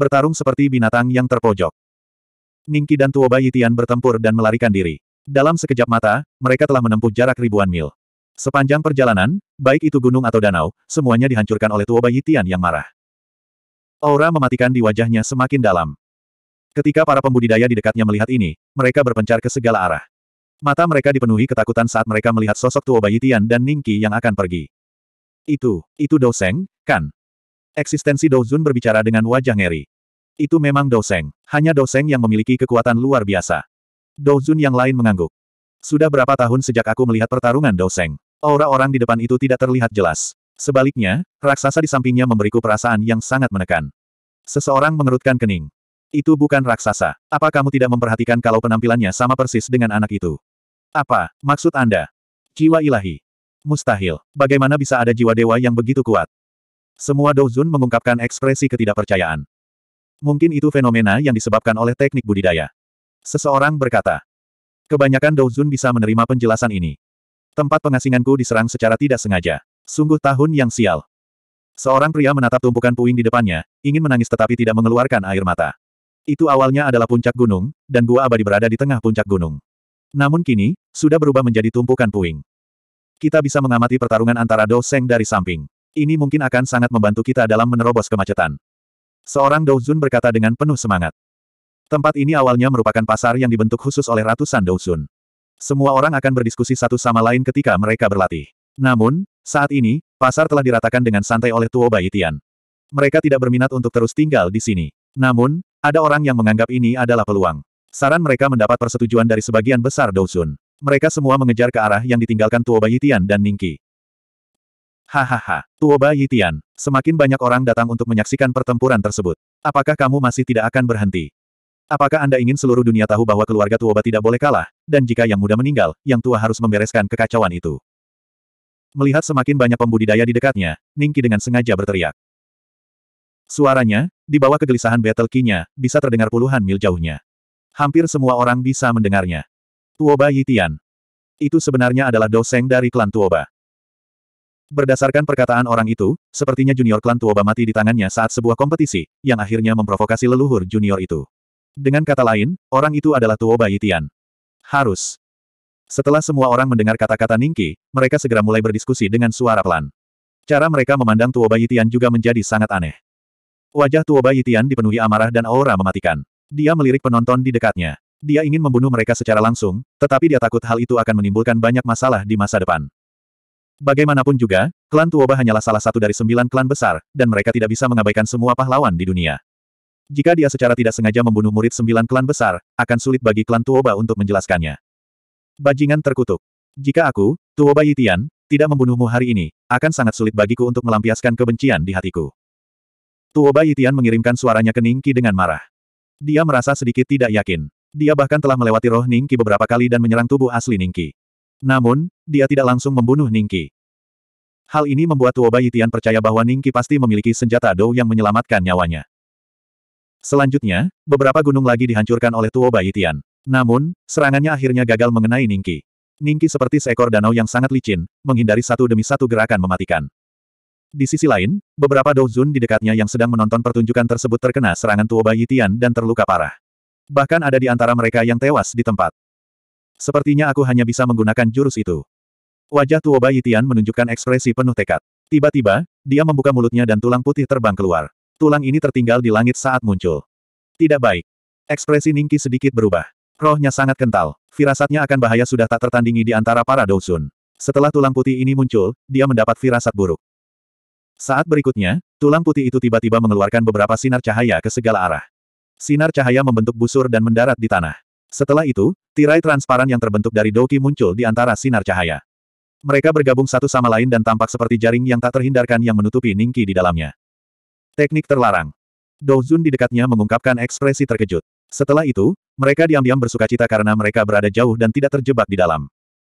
bertarung seperti binatang yang terpojok. Ningki dan Tuoba Yitian bertempur dan melarikan diri. Dalam sekejap mata, mereka telah menempuh jarak ribuan mil. Sepanjang perjalanan, baik itu gunung atau danau, semuanya dihancurkan oleh Tuoba Yitian yang marah. Aura mematikan di wajahnya semakin dalam. Ketika para pembudidaya di dekatnya melihat ini, mereka berpencar ke segala arah. Mata mereka dipenuhi ketakutan saat mereka melihat sosok Tuoba Yitian dan Ningki yang akan pergi. Itu, itu Doseng, kan? Eksistensi Douzun berbicara dengan wajah ngeri. Itu memang Doseng. Hanya Doseng yang memiliki kekuatan luar biasa. Douzun yang lain mengangguk. Sudah berapa tahun sejak aku melihat pertarungan Doseng. Aura orang di depan itu tidak terlihat jelas. Sebaliknya, raksasa di sampingnya memberiku perasaan yang sangat menekan. Seseorang mengerutkan kening. Itu bukan raksasa. Apa kamu tidak memperhatikan kalau penampilannya sama persis dengan anak itu? Apa, maksud Anda? Jiwa ilahi. Mustahil. Bagaimana bisa ada jiwa dewa yang begitu kuat? Semua Douzun mengungkapkan ekspresi ketidakpercayaan. Mungkin itu fenomena yang disebabkan oleh teknik budidaya. Seseorang berkata. Kebanyakan Douzun bisa menerima penjelasan ini. Tempat pengasinganku diserang secara tidak sengaja. Sungguh tahun yang sial. Seorang pria menatap tumpukan puing di depannya, ingin menangis tetapi tidak mengeluarkan air mata. Itu awalnya adalah puncak gunung, dan gua abadi berada di tengah puncak gunung. Namun kini, sudah berubah menjadi tumpukan puing. Kita bisa mengamati pertarungan antara Do Seng dari samping. Ini mungkin akan sangat membantu kita dalam menerobos kemacetan. Seorang Douzun berkata dengan penuh semangat. Tempat ini awalnya merupakan pasar yang dibentuk khusus oleh ratusan Douzun. Semua orang akan berdiskusi satu sama lain ketika mereka berlatih. Namun, saat ini, pasar telah diratakan dengan santai oleh Tuo Baitian. Mereka tidak berminat untuk terus tinggal di sini. Namun, ada orang yang menganggap ini adalah peluang. Saran mereka mendapat persetujuan dari sebagian besar Douzun. Mereka semua mengejar ke arah yang ditinggalkan Tuo Baitian dan Ningki. Hahaha, Tuoba Yitian, semakin banyak orang datang untuk menyaksikan pertempuran tersebut. Apakah kamu masih tidak akan berhenti? Apakah Anda ingin seluruh dunia tahu bahwa keluarga Tuoba tidak boleh kalah, dan jika yang muda meninggal, yang tua harus membereskan kekacauan itu? Melihat semakin banyak pembudidaya di dekatnya, Ningki dengan sengaja berteriak. Suaranya, di bawah kegelisahan battle key-nya, bisa terdengar puluhan mil jauhnya. Hampir semua orang bisa mendengarnya. Tuoba Yitian. Itu sebenarnya adalah doseng dari klan Tuoba. Berdasarkan perkataan orang itu, sepertinya junior klan Tuoba mati di tangannya saat sebuah kompetisi, yang akhirnya memprovokasi leluhur junior itu. Dengan kata lain, orang itu adalah Tuoba Yitian. Harus. Setelah semua orang mendengar kata-kata Ningki, mereka segera mulai berdiskusi dengan suara pelan. Cara mereka memandang Tuoba Yitian juga menjadi sangat aneh. Wajah Tuoba Yitian dipenuhi amarah dan aura mematikan. Dia melirik penonton di dekatnya. Dia ingin membunuh mereka secara langsung, tetapi dia takut hal itu akan menimbulkan banyak masalah di masa depan. Bagaimanapun juga, klan Tuoba hanyalah salah satu dari sembilan klan besar, dan mereka tidak bisa mengabaikan semua pahlawan di dunia. Jika dia secara tidak sengaja membunuh murid sembilan klan besar, akan sulit bagi klan Tuoba untuk menjelaskannya. Bajingan terkutuk. Jika aku, Tuoba Yitian, tidak membunuhmu hari ini, akan sangat sulit bagiku untuk melampiaskan kebencian di hatiku. Tuoba Yitian mengirimkan suaranya ke Ningki dengan marah. Dia merasa sedikit tidak yakin. Dia bahkan telah melewati roh Ningki beberapa kali dan menyerang tubuh asli Ningki. Namun, dia tidak langsung membunuh Ningki. Hal ini membuat Bai Yitian percaya bahwa Ningki pasti memiliki senjata Dou yang menyelamatkan nyawanya. Selanjutnya, beberapa gunung lagi dihancurkan oleh Bai Yitian. Namun, serangannya akhirnya gagal mengenai Ningki. Ningki seperti seekor danau yang sangat licin, menghindari satu demi satu gerakan mematikan. Di sisi lain, beberapa Douzun di dekatnya yang sedang menonton pertunjukan tersebut terkena serangan Bai Yitian dan terluka parah. Bahkan ada di antara mereka yang tewas di tempat. Sepertinya aku hanya bisa menggunakan jurus itu. Wajah Tuoba Yitian menunjukkan ekspresi penuh tekad. Tiba-tiba, dia membuka mulutnya dan tulang putih terbang keluar. Tulang ini tertinggal di langit saat muncul. Tidak baik. Ekspresi Ningki sedikit berubah. Rohnya sangat kental. Firasatnya akan bahaya sudah tak tertandingi di antara para Dousun. Setelah tulang putih ini muncul, dia mendapat firasat buruk. Saat berikutnya, tulang putih itu tiba-tiba mengeluarkan beberapa sinar cahaya ke segala arah. Sinar cahaya membentuk busur dan mendarat di tanah. Setelah itu, tirai transparan yang terbentuk dari Doki muncul di antara sinar cahaya. Mereka bergabung satu sama lain dan tampak seperti jaring yang tak terhindarkan yang menutupi Ningki di dalamnya. Teknik terlarang. Douzun di dekatnya mengungkapkan ekspresi terkejut. Setelah itu, mereka diam-diam bersuka cita karena mereka berada jauh dan tidak terjebak di dalam.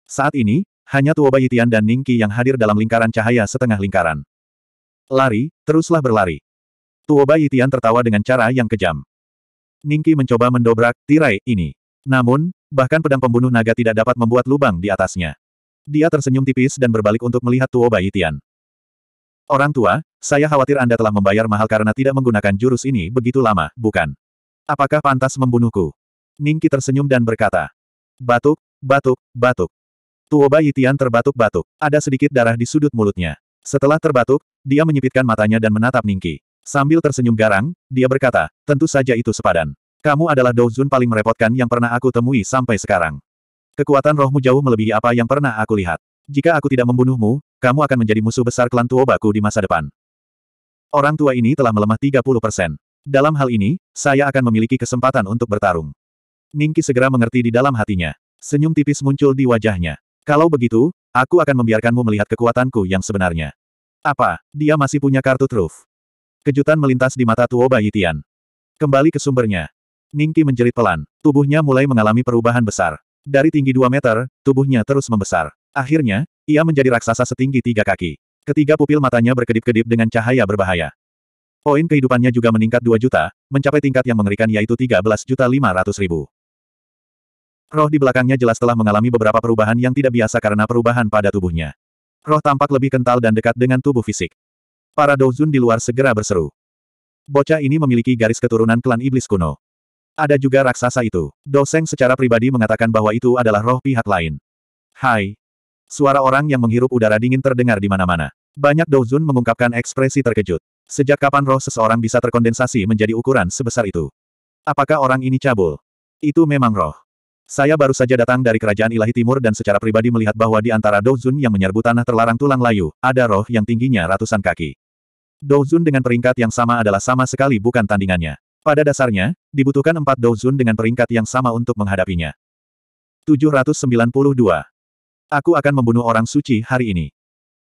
Saat ini, hanya Tuoba Yitian dan Ningki yang hadir dalam lingkaran cahaya setengah lingkaran. Lari, teruslah berlari. Tuoba Yitian tertawa dengan cara yang kejam. Ningki mencoba mendobrak tirai ini. Namun, bahkan pedang pembunuh naga tidak dapat membuat lubang di atasnya. Dia tersenyum tipis dan berbalik untuk melihat Tuo Bai Tian. Orang tua, saya khawatir Anda telah membayar mahal karena tidak menggunakan jurus ini begitu lama, bukan? Apakah pantas membunuhku? Ningki tersenyum dan berkata. Batuk, batuk, batuk. Tuo Bai Tian terbatuk-batuk. Ada sedikit darah di sudut mulutnya. Setelah terbatuk, dia menyipitkan matanya dan menatap Ningki. Sambil tersenyum garang, dia berkata, tentu saja itu sepadan. Kamu adalah Douzun paling merepotkan yang pernah aku temui sampai sekarang. Kekuatan rohmu jauh melebihi apa yang pernah aku lihat. Jika aku tidak membunuhmu, kamu akan menjadi musuh besar klan Tuobaku di masa depan. Orang tua ini telah melemah 30 persen. Dalam hal ini, saya akan memiliki kesempatan untuk bertarung. Ningki segera mengerti di dalam hatinya. Senyum tipis muncul di wajahnya. Kalau begitu, aku akan membiarkanmu melihat kekuatanku yang sebenarnya. Apa, dia masih punya kartu truf? Kejutan melintas di mata Tuo Tian. Kembali ke sumbernya. Ningki menjerit pelan, tubuhnya mulai mengalami perubahan besar. Dari tinggi 2 meter, tubuhnya terus membesar. Akhirnya, ia menjadi raksasa setinggi tiga kaki. Ketiga pupil matanya berkedip-kedip dengan cahaya berbahaya. Poin kehidupannya juga meningkat 2 juta, mencapai tingkat yang mengerikan yaitu 13 juta 500 ribu. Roh di belakangnya jelas telah mengalami beberapa perubahan yang tidak biasa karena perubahan pada tubuhnya. Roh tampak lebih kental dan dekat dengan tubuh fisik. Para Dozun di luar segera berseru. Bocah ini memiliki garis keturunan klan iblis kuno. Ada juga raksasa itu. Doseng secara pribadi mengatakan bahwa itu adalah roh pihak lain. Hai. Suara orang yang menghirup udara dingin terdengar di mana-mana. Banyak Douzun mengungkapkan ekspresi terkejut. Sejak kapan roh seseorang bisa terkondensasi menjadi ukuran sebesar itu? Apakah orang ini cabul? Itu memang roh. Saya baru saja datang dari kerajaan ilahi timur dan secara pribadi melihat bahwa di antara Douzun yang menyerbu tanah terlarang tulang layu, ada roh yang tingginya ratusan kaki. Douzun dengan peringkat yang sama adalah sama sekali bukan tandingannya. Pada dasarnya, dibutuhkan empat douzun dengan peringkat yang sama untuk menghadapinya. 792. Aku akan membunuh orang suci hari ini.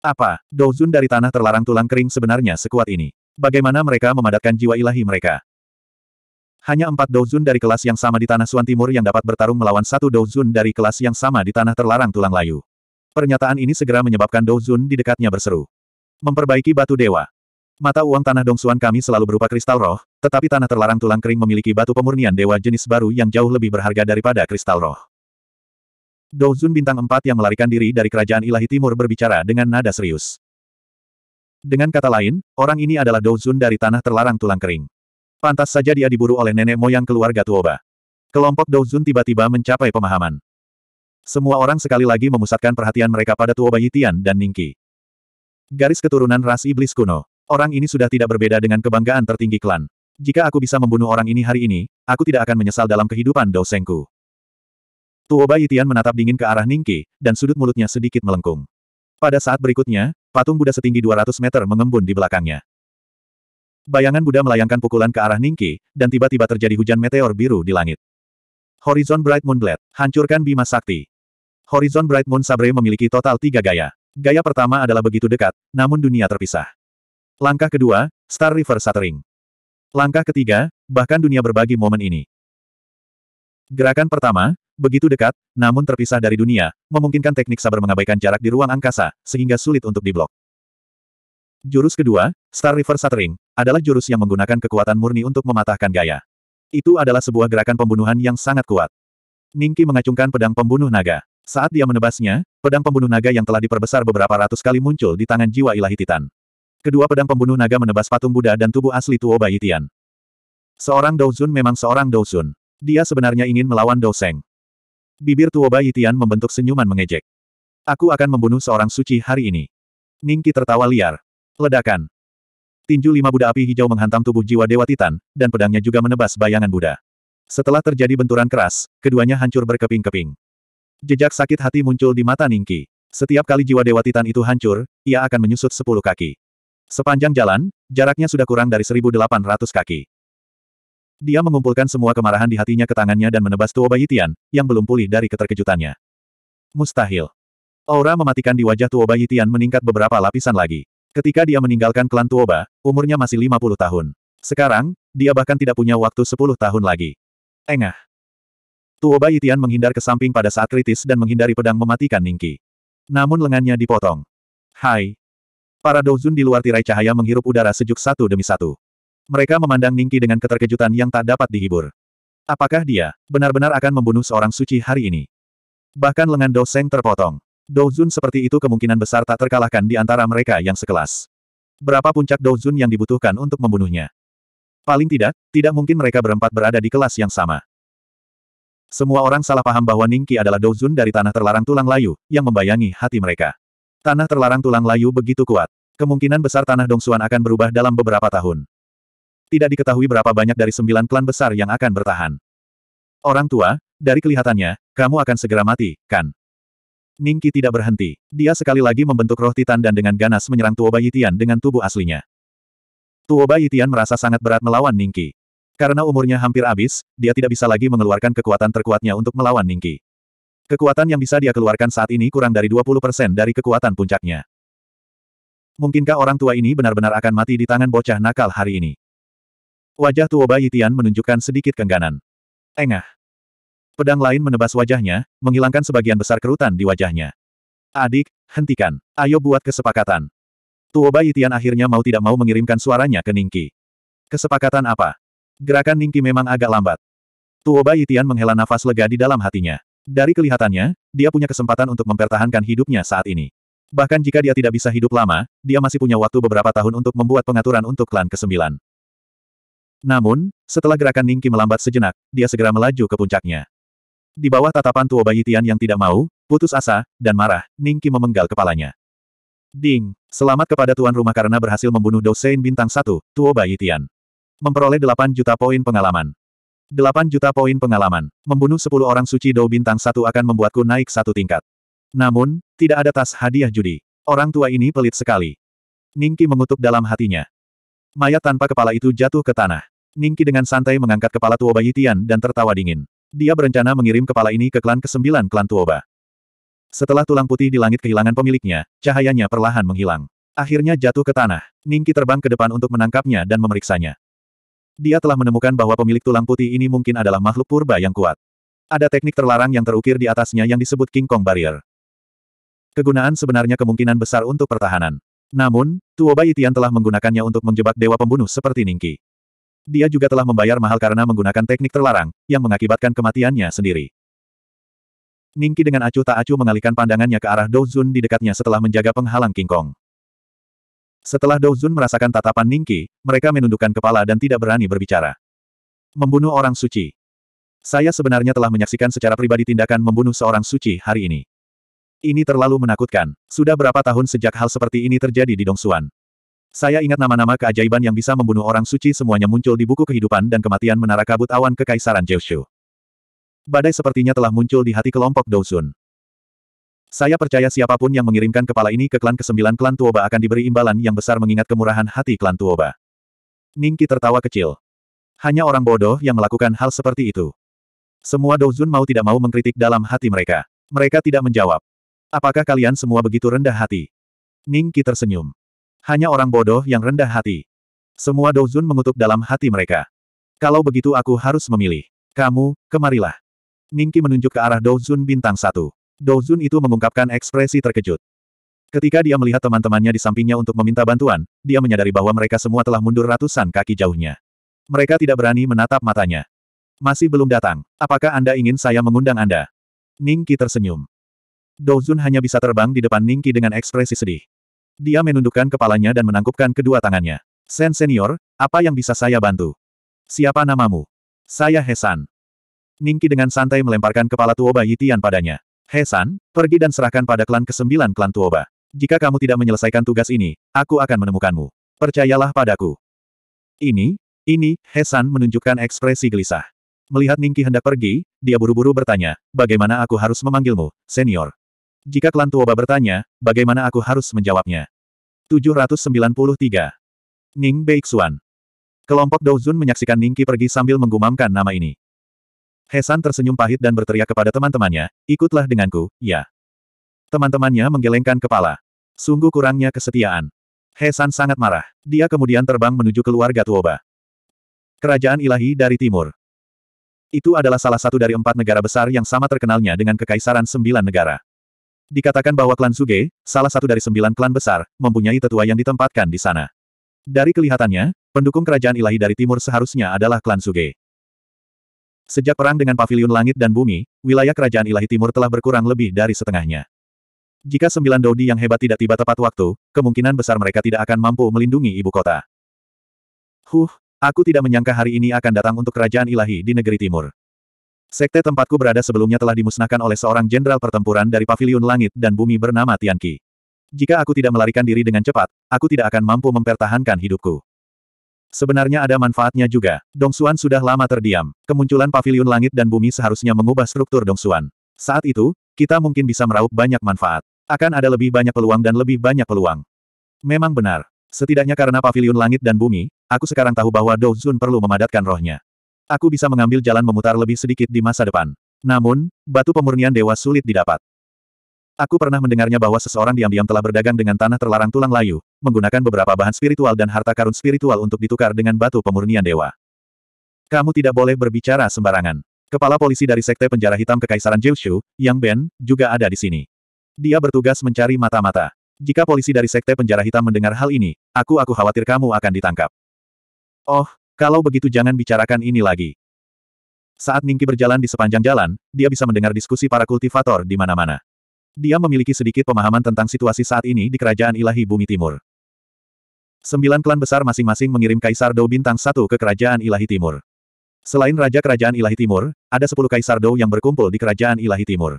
Apa, douzun dari tanah terlarang tulang kering sebenarnya sekuat ini? Bagaimana mereka memadatkan jiwa ilahi mereka? Hanya empat douzun dari kelas yang sama di tanah Suan Timur yang dapat bertarung melawan satu douzun dari kelas yang sama di tanah terlarang tulang layu. Pernyataan ini segera menyebabkan douzun di dekatnya berseru. Memperbaiki batu dewa. Mata uang tanah dongsuan kami selalu berupa kristal roh, tetapi tanah terlarang tulang kering memiliki batu pemurnian dewa jenis baru yang jauh lebih berharga daripada kristal roh. Douzun bintang empat yang melarikan diri dari kerajaan ilahi timur berbicara dengan nada serius. Dengan kata lain, orang ini adalah Douzun dari tanah terlarang tulang kering. Pantas saja dia diburu oleh nenek moyang keluarga Tuoba. Kelompok Douzun tiba-tiba mencapai pemahaman. Semua orang sekali lagi memusatkan perhatian mereka pada Tuoba Yitian dan Ningki. Garis keturunan ras iblis kuno. Orang ini sudah tidak berbeda dengan kebanggaan tertinggi klan. Jika aku bisa membunuh orang ini hari ini, aku tidak akan menyesal dalam kehidupan Dao Sengku. Tuoba Tian menatap dingin ke arah Ningki, dan sudut mulutnya sedikit melengkung. Pada saat berikutnya, patung Buddha setinggi 200 meter mengembun di belakangnya. Bayangan Buddha melayangkan pukulan ke arah Ningki, dan tiba-tiba terjadi hujan meteor biru di langit. Horizon Bright Moon Blade, hancurkan Bima Sakti. Horizon Bright Moon Sabre memiliki total tiga gaya. Gaya pertama adalah begitu dekat, namun dunia terpisah. Langkah kedua, Star River Shattering. Langkah ketiga, bahkan dunia berbagi momen ini. Gerakan pertama, begitu dekat, namun terpisah dari dunia, memungkinkan teknik sabar mengabaikan jarak di ruang angkasa, sehingga sulit untuk diblok. Jurus kedua, Star River Shattering, adalah jurus yang menggunakan kekuatan murni untuk mematahkan gaya. Itu adalah sebuah gerakan pembunuhan yang sangat kuat. Ningki mengacungkan pedang pembunuh naga. Saat dia menebasnya, pedang pembunuh naga yang telah diperbesar beberapa ratus kali muncul di tangan jiwa ilahi Titan. Kedua pedang pembunuh naga menebas patung Buddha dan tubuh asli Tuo Bai Seorang Douzun memang seorang Douzun. Dia sebenarnya ingin melawan Douseng. Bibir Tuo Bai membentuk senyuman mengejek. Aku akan membunuh seorang suci hari ini. Ningki tertawa liar. Ledakan. Tinju lima Buddha api hijau menghantam tubuh jiwa Dewa Titan, dan pedangnya juga menebas bayangan Buddha. Setelah terjadi benturan keras, keduanya hancur berkeping-keping. Jejak sakit hati muncul di mata Ningki. Setiap kali jiwa Dewa Titan itu hancur, ia akan menyusut sepuluh kaki. Sepanjang jalan, jaraknya sudah kurang dari 1.800 kaki. Dia mengumpulkan semua kemarahan di hatinya ke tangannya dan menebas Tuo Baitian, yang belum pulih dari keterkejutannya. Mustahil. Aura mematikan di wajah Tuo Baitian meningkat beberapa lapisan lagi. Ketika dia meninggalkan klan Tuoba, umurnya masih 50 tahun. Sekarang, dia bahkan tidak punya waktu 10 tahun lagi. Engah. Tuoba Yitian menghindar ke samping pada saat kritis dan menghindari pedang mematikan Ningki. Namun lengannya dipotong. Hai, Para douzun di luar tirai cahaya menghirup udara sejuk satu demi satu. Mereka memandang Ningki dengan keterkejutan yang tak dapat dihibur. Apakah dia benar-benar akan membunuh seorang suci hari ini? Bahkan lengan Seng terpotong. Douzun seperti itu kemungkinan besar tak terkalahkan di antara mereka yang sekelas. Berapa puncak Douzun yang dibutuhkan untuk membunuhnya? Paling tidak, tidak mungkin mereka berempat berada di kelas yang sama. Semua orang salah paham bahwa Ningki adalah Douzun dari tanah terlarang tulang layu, yang membayangi hati mereka. Tanah terlarang tulang layu begitu kuat. Kemungkinan besar tanah Dongsuan akan berubah dalam beberapa tahun. Tidak diketahui berapa banyak dari sembilan klan besar yang akan bertahan. Orang tua, dari kelihatannya, kamu akan segera mati, kan? Ningki tidak berhenti. Dia sekali lagi membentuk roh titan dan dengan ganas menyerang Tuoba Yitian dengan tubuh aslinya. Tuoba Yitian merasa sangat berat melawan Ningki. Karena umurnya hampir habis, dia tidak bisa lagi mengeluarkan kekuatan terkuatnya untuk melawan Ningki. Kekuatan yang bisa dia keluarkan saat ini kurang dari 20% dari kekuatan puncaknya. Mungkinkah orang tua ini benar-benar akan mati di tangan bocah nakal hari ini? Wajah Tuoba Yitian menunjukkan sedikit kengganan. Engah. Pedang lain menebas wajahnya, menghilangkan sebagian besar kerutan di wajahnya. Adik, hentikan. Ayo buat kesepakatan. Tuoba Yitian akhirnya mau tidak mau mengirimkan suaranya ke Ningki. Kesepakatan apa? Gerakan Ningki memang agak lambat. Tuoba Yitian menghela nafas lega di dalam hatinya. Dari kelihatannya, dia punya kesempatan untuk mempertahankan hidupnya saat ini. Bahkan jika dia tidak bisa hidup lama, dia masih punya waktu beberapa tahun untuk membuat pengaturan untuk klan ke-9. Namun, setelah gerakan Ningki melambat sejenak, dia segera melaju ke puncaknya. Di bawah tatapan Tuo Bayi Tian yang tidak mau, putus asa, dan marah, Ningki memenggal kepalanya. Ding, selamat kepada tuan rumah karena berhasil membunuh Dosein bintang 1, Tuo Bayi Tian. Memperoleh 8 juta poin pengalaman. 8 juta poin pengalaman. Membunuh 10 orang suci Dou bintang satu akan membuatku naik satu tingkat. Namun, tidak ada tas hadiah judi. Orang tua ini pelit sekali. Ningki mengutuk dalam hatinya. Mayat tanpa kepala itu jatuh ke tanah. Ningki dengan santai mengangkat kepala Tuoba Yitian dan tertawa dingin. Dia berencana mengirim kepala ini ke klan ke-9 klan Tuoba. Setelah tulang putih di langit kehilangan pemiliknya, cahayanya perlahan menghilang. Akhirnya jatuh ke tanah. Ningki terbang ke depan untuk menangkapnya dan memeriksanya. Dia telah menemukan bahwa pemilik tulang putih ini mungkin adalah makhluk purba yang kuat. Ada teknik terlarang yang terukir di atasnya yang disebut King Kong Barrier. Kegunaan sebenarnya kemungkinan besar untuk pertahanan. Namun, Tuoba Tian telah menggunakannya untuk menjebak dewa pembunuh seperti Ningki. Dia juga telah membayar mahal karena menggunakan teknik terlarang, yang mengakibatkan kematiannya sendiri. Ningki dengan acuh tak acuh mengalihkan pandangannya ke arah Douzun di dekatnya setelah menjaga penghalang King Kong. Setelah Dou Zun merasakan tatapan Ningki, mereka menundukkan kepala dan tidak berani berbicara. Membunuh orang suci. Saya sebenarnya telah menyaksikan secara pribadi tindakan membunuh seorang suci hari ini. Ini terlalu menakutkan. Sudah berapa tahun sejak hal seperti ini terjadi di Dongsuan? Saya ingat nama-nama keajaiban yang bisa membunuh orang suci semuanya muncul di buku kehidupan dan kematian menara kabut awan kekaisaran Jeoshu. Badai sepertinya telah muncul di hati kelompok Dou Zun. Saya percaya siapapun yang mengirimkan kepala ini ke klan ke-9 klan Tuoba akan diberi imbalan yang besar mengingat kemurahan hati klan Tuoba. Ningki tertawa kecil. Hanya orang bodoh yang melakukan hal seperti itu. Semua Douzun mau tidak mau mengkritik dalam hati mereka. Mereka tidak menjawab. Apakah kalian semua begitu rendah hati? Ningki tersenyum. Hanya orang bodoh yang rendah hati. Semua Douzun mengutuk dalam hati mereka. Kalau begitu aku harus memilih. Kamu, kemarilah. Ningki menunjuk ke arah Douzun bintang satu. Douzun itu mengungkapkan ekspresi terkejut. Ketika dia melihat teman-temannya di sampingnya untuk meminta bantuan, dia menyadari bahwa mereka semua telah mundur ratusan kaki jauhnya. Mereka tidak berani menatap matanya. Masih belum datang. Apakah Anda ingin saya mengundang Anda? Ningki tersenyum. Douzun hanya bisa terbang di depan Ningki dengan ekspresi sedih. Dia menundukkan kepalanya dan menangkupkan kedua tangannya. Sen senior, apa yang bisa saya bantu? Siapa namamu? Saya Hesan. Ningki dengan santai melemparkan kepala Tuoba Yitian padanya. He San, pergi dan serahkan pada klan kesembilan klan Tuoba. Jika kamu tidak menyelesaikan tugas ini, aku akan menemukanmu. Percayalah padaku. Ini, ini, He San menunjukkan ekspresi gelisah. Melihat Ningki hendak pergi, dia buru-buru bertanya, bagaimana aku harus memanggilmu, senior? Jika klan Tuoba bertanya, bagaimana aku harus menjawabnya? 793. Ning Beixuan. Kelompok Douzun menyaksikan Ningki pergi sambil menggumamkan nama ini. Hesan tersenyum pahit dan berteriak kepada teman-temannya, ikutlah denganku, ya. Teman-temannya menggelengkan kepala. Sungguh kurangnya kesetiaan. Hesan sangat marah. Dia kemudian terbang menuju keluarga Tuoba. Kerajaan ilahi dari timur. Itu adalah salah satu dari empat negara besar yang sama terkenalnya dengan Kekaisaran Sembilan Negara. Dikatakan bahwa klan Suge, salah satu dari sembilan klan besar, mempunyai tetua yang ditempatkan di sana. Dari kelihatannya, pendukung kerajaan ilahi dari timur seharusnya adalah klan Suge. Sejak perang dengan Paviliun Langit dan Bumi, wilayah Kerajaan Ilahi Timur telah berkurang lebih dari setengahnya. Jika sembilan Dodi yang hebat tidak tiba tepat waktu, kemungkinan besar mereka tidak akan mampu melindungi ibu kota. Huh, aku tidak menyangka hari ini akan datang untuk Kerajaan Ilahi di negeri Timur. Sekte tempatku berada sebelumnya telah dimusnahkan oleh seorang jenderal pertempuran dari paviliun langit dan bumi bernama Tianqi. Jika aku tidak melarikan diri dengan cepat, aku tidak akan mampu mempertahankan hidupku. Sebenarnya ada manfaatnya juga. Dongsuan sudah lama terdiam. Kemunculan pavilion langit dan bumi seharusnya mengubah struktur Dongsuan. Saat itu, kita mungkin bisa meraup banyak manfaat. Akan ada lebih banyak peluang dan lebih banyak peluang. Memang benar. Setidaknya karena pavilion langit dan bumi, aku sekarang tahu bahwa Dongsun perlu memadatkan rohnya. Aku bisa mengambil jalan memutar lebih sedikit di masa depan. Namun, batu pemurnian dewa sulit didapat. Aku pernah mendengarnya bahwa seseorang diam-diam telah berdagang dengan tanah terlarang tulang layu, menggunakan beberapa bahan spiritual dan harta karun spiritual untuk ditukar dengan batu pemurnian dewa. Kamu tidak boleh berbicara sembarangan. Kepala polisi dari Sekte Penjara Hitam Kekaisaran Jiushu, Yang Ben, juga ada di sini. Dia bertugas mencari mata-mata. Jika polisi dari Sekte Penjara Hitam mendengar hal ini, aku aku khawatir kamu akan ditangkap. Oh, kalau begitu jangan bicarakan ini lagi. Saat Ningki berjalan di sepanjang jalan, dia bisa mendengar diskusi para kultivator di mana-mana. Dia memiliki sedikit pemahaman tentang situasi saat ini di kerajaan ilahi bumi timur. Sembilan klan besar masing-masing mengirim Kaisar Dou Bintang Satu ke kerajaan ilahi timur. Selain Raja Kerajaan Ilahi Timur, ada sepuluh Kaisar Dou yang berkumpul di kerajaan ilahi timur.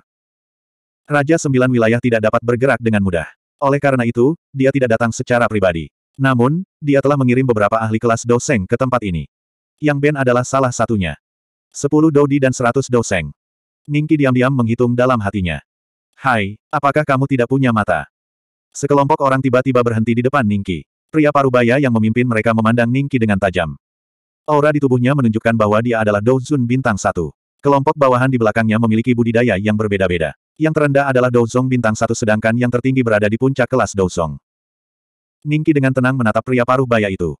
Raja sembilan wilayah tidak dapat bergerak dengan mudah. Oleh karena itu, dia tidak datang secara pribadi. Namun, dia telah mengirim beberapa ahli kelas Doseng ke tempat ini. Yang Ben adalah salah satunya. Sepuluh Dodi dan seratus Doseng. Ningki diam-diam menghitung dalam hatinya. Hai, apakah kamu tidak punya mata? Sekelompok orang tiba-tiba berhenti di depan Ningki. Pria parubaya yang memimpin mereka memandang Ningki dengan tajam. Aura di tubuhnya menunjukkan bahwa dia adalah Douzun bintang satu. Kelompok bawahan di belakangnya memiliki budidaya yang berbeda-beda. Yang terendah adalah Douzong bintang satu sedangkan yang tertinggi berada di puncak kelas Douzong. Ningki dengan tenang menatap pria paruh baya itu.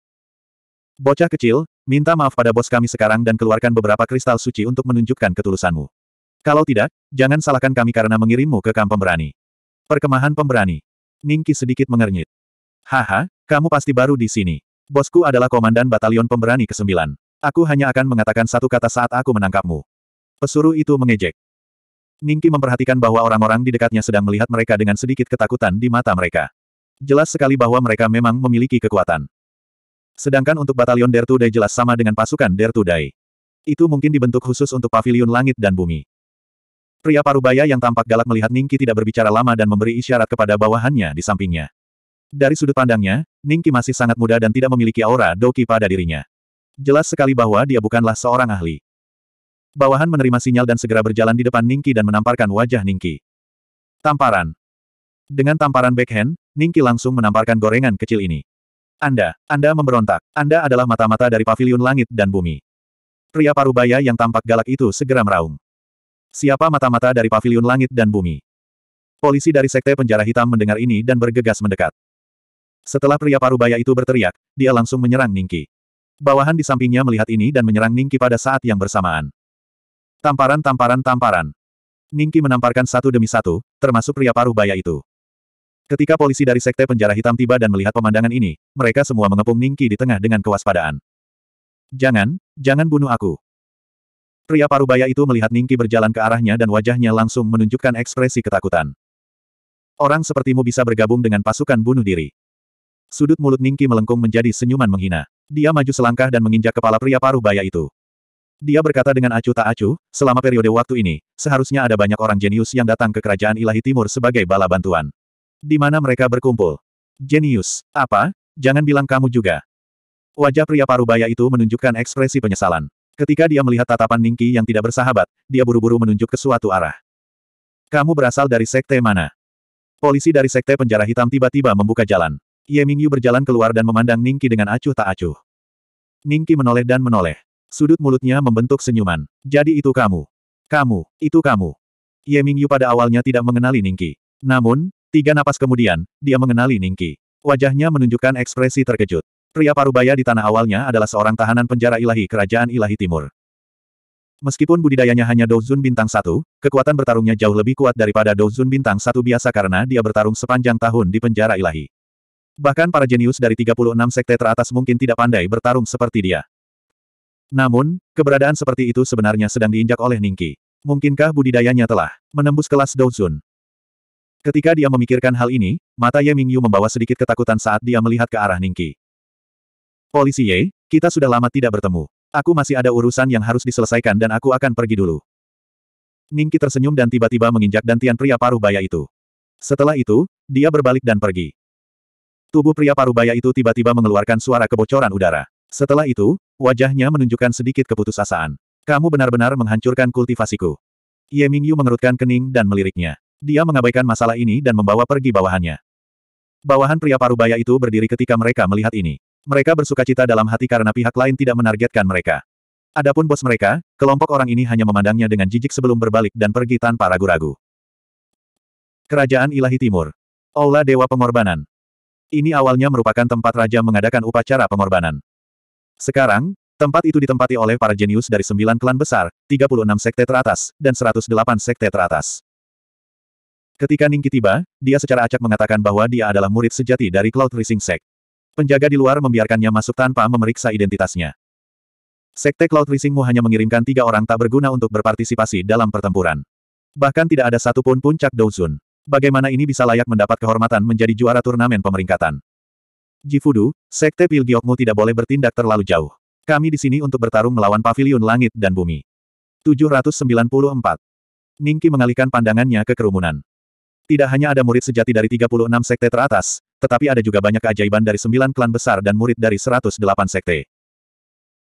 Bocah kecil, minta maaf pada bos kami sekarang dan keluarkan beberapa kristal suci untuk menunjukkan ketulusanmu. Kalau tidak, jangan salahkan kami karena mengirimmu ke kamp pemberani. Perkemahan pemberani. Ningki sedikit mengernyit. Haha, kamu pasti baru di sini. Bosku adalah komandan batalion pemberani ke-9. Aku hanya akan mengatakan satu kata saat aku menangkapmu. Pesuruh itu mengejek. Ningki memperhatikan bahwa orang-orang di dekatnya sedang melihat mereka dengan sedikit ketakutan di mata mereka. Jelas sekali bahwa mereka memang memiliki kekuatan. Sedangkan untuk batalion Dertudai jelas sama dengan pasukan Dertudai. Itu mungkin dibentuk khusus untuk pavilion langit dan bumi. Pria parubaya yang tampak galak melihat Ningki tidak berbicara lama dan memberi isyarat kepada bawahannya di sampingnya. Dari sudut pandangnya, Ningki masih sangat muda dan tidak memiliki aura doki pada dirinya. Jelas sekali bahwa dia bukanlah seorang ahli. Bawahan menerima sinyal dan segera berjalan di depan Ningki dan menamparkan wajah Ningki. Tamparan. Dengan tamparan backhand, Ningki langsung menamparkan gorengan kecil ini. Anda, Anda memberontak. Anda adalah mata-mata dari pavilion langit dan bumi. Pria parubaya yang tampak galak itu segera meraung. Siapa mata-mata dari Paviliun langit dan bumi? Polisi dari Sekte Penjara Hitam mendengar ini dan bergegas mendekat. Setelah pria parubaya itu berteriak, dia langsung menyerang Ningki. Bawahan di sampingnya melihat ini dan menyerang Ningki pada saat yang bersamaan. Tamparan tamparan tamparan. Ningki menamparkan satu demi satu, termasuk pria parubaya itu. Ketika polisi dari Sekte Penjara Hitam tiba dan melihat pemandangan ini, mereka semua mengepung Ningki di tengah dengan kewaspadaan. Jangan, jangan bunuh aku. Pria parubaya itu melihat Ningki berjalan ke arahnya dan wajahnya langsung menunjukkan ekspresi ketakutan. Orang sepertimu bisa bergabung dengan pasukan bunuh diri. Sudut mulut Ningki melengkung menjadi senyuman menghina. Dia maju selangkah dan menginjak kepala pria parubaya itu. Dia berkata dengan acuh tak acuh, selama periode waktu ini, seharusnya ada banyak orang jenius yang datang ke kerajaan ilahi timur sebagai bala bantuan. Di mana mereka berkumpul. Jenius, apa? Jangan bilang kamu juga. Wajah pria parubaya itu menunjukkan ekspresi penyesalan. Ketika dia melihat tatapan Ningki yang tidak bersahabat, dia buru-buru menunjuk ke suatu arah. Kamu berasal dari sekte mana? Polisi dari sekte penjara hitam tiba-tiba membuka jalan. Ye Mingyu berjalan keluar dan memandang Ningki dengan acuh tak acuh. Ningki menoleh dan menoleh. Sudut mulutnya membentuk senyuman. Jadi itu kamu. Kamu, itu kamu. Ye Mingyu pada awalnya tidak mengenali Ningki. Namun, tiga napas kemudian, dia mengenali Ningki. Wajahnya menunjukkan ekspresi terkejut. Pria Parubaya di tanah awalnya adalah seorang tahanan penjara ilahi Kerajaan Ilahi Timur. Meskipun budidayanya hanya Douzun bintang satu, kekuatan bertarungnya jauh lebih kuat daripada Douzun bintang satu biasa karena dia bertarung sepanjang tahun di penjara ilahi. Bahkan para jenius dari 36 sekte teratas mungkin tidak pandai bertarung seperti dia. Namun, keberadaan seperti itu sebenarnya sedang diinjak oleh Ningki. Mungkinkah budidayanya telah menembus kelas Douzun? Ketika dia memikirkan hal ini, mata Ye Mingyu membawa sedikit ketakutan saat dia melihat ke arah Ningki. Polisi Ye, kita sudah lama tidak bertemu. Aku masih ada urusan yang harus diselesaikan dan aku akan pergi dulu. Ningki tersenyum dan tiba-tiba menginjak dantian pria paruh baya itu. Setelah itu, dia berbalik dan pergi. Tubuh pria paruh baya itu tiba-tiba mengeluarkan suara kebocoran udara. Setelah itu, wajahnya menunjukkan sedikit keputusasaan. Kamu benar-benar menghancurkan kultivasiku. Ye Mingyu mengerutkan kening dan meliriknya. Dia mengabaikan masalah ini dan membawa pergi bawahannya. Bawahan pria paruh baya itu berdiri ketika mereka melihat ini. Mereka bersuka cita dalam hati karena pihak lain tidak menargetkan mereka. Adapun bos mereka, kelompok orang ini hanya memandangnya dengan jijik sebelum berbalik dan pergi tanpa ragu-ragu. Kerajaan Ilahi Timur. Aula Dewa Pengorbanan. Ini awalnya merupakan tempat raja mengadakan upacara pengorbanan. Sekarang, tempat itu ditempati oleh para jenius dari sembilan klan besar, 36 sekte teratas, dan 108 sekte teratas. Ketika Ningki tiba, dia secara acak mengatakan bahwa dia adalah murid sejati dari Cloud Rising Sect. Penjaga di luar membiarkannya masuk tanpa memeriksa identitasnya. Sekte Cloud Risingmu hanya mengirimkan tiga orang tak berguna untuk berpartisipasi dalam pertempuran. Bahkan tidak ada satupun puncak Douzun. Bagaimana ini bisa layak mendapat kehormatan menjadi juara turnamen pemeringkatan? Jifudu, Sekte Pilgiokmu tidak boleh bertindak terlalu jauh. Kami di sini untuk bertarung melawan Paviliun langit dan bumi. 794. Ningki mengalihkan pandangannya ke kerumunan. Tidak hanya ada murid sejati dari 36 sekte teratas, tetapi ada juga banyak keajaiban dari 9 klan besar dan murid dari 108 sekte.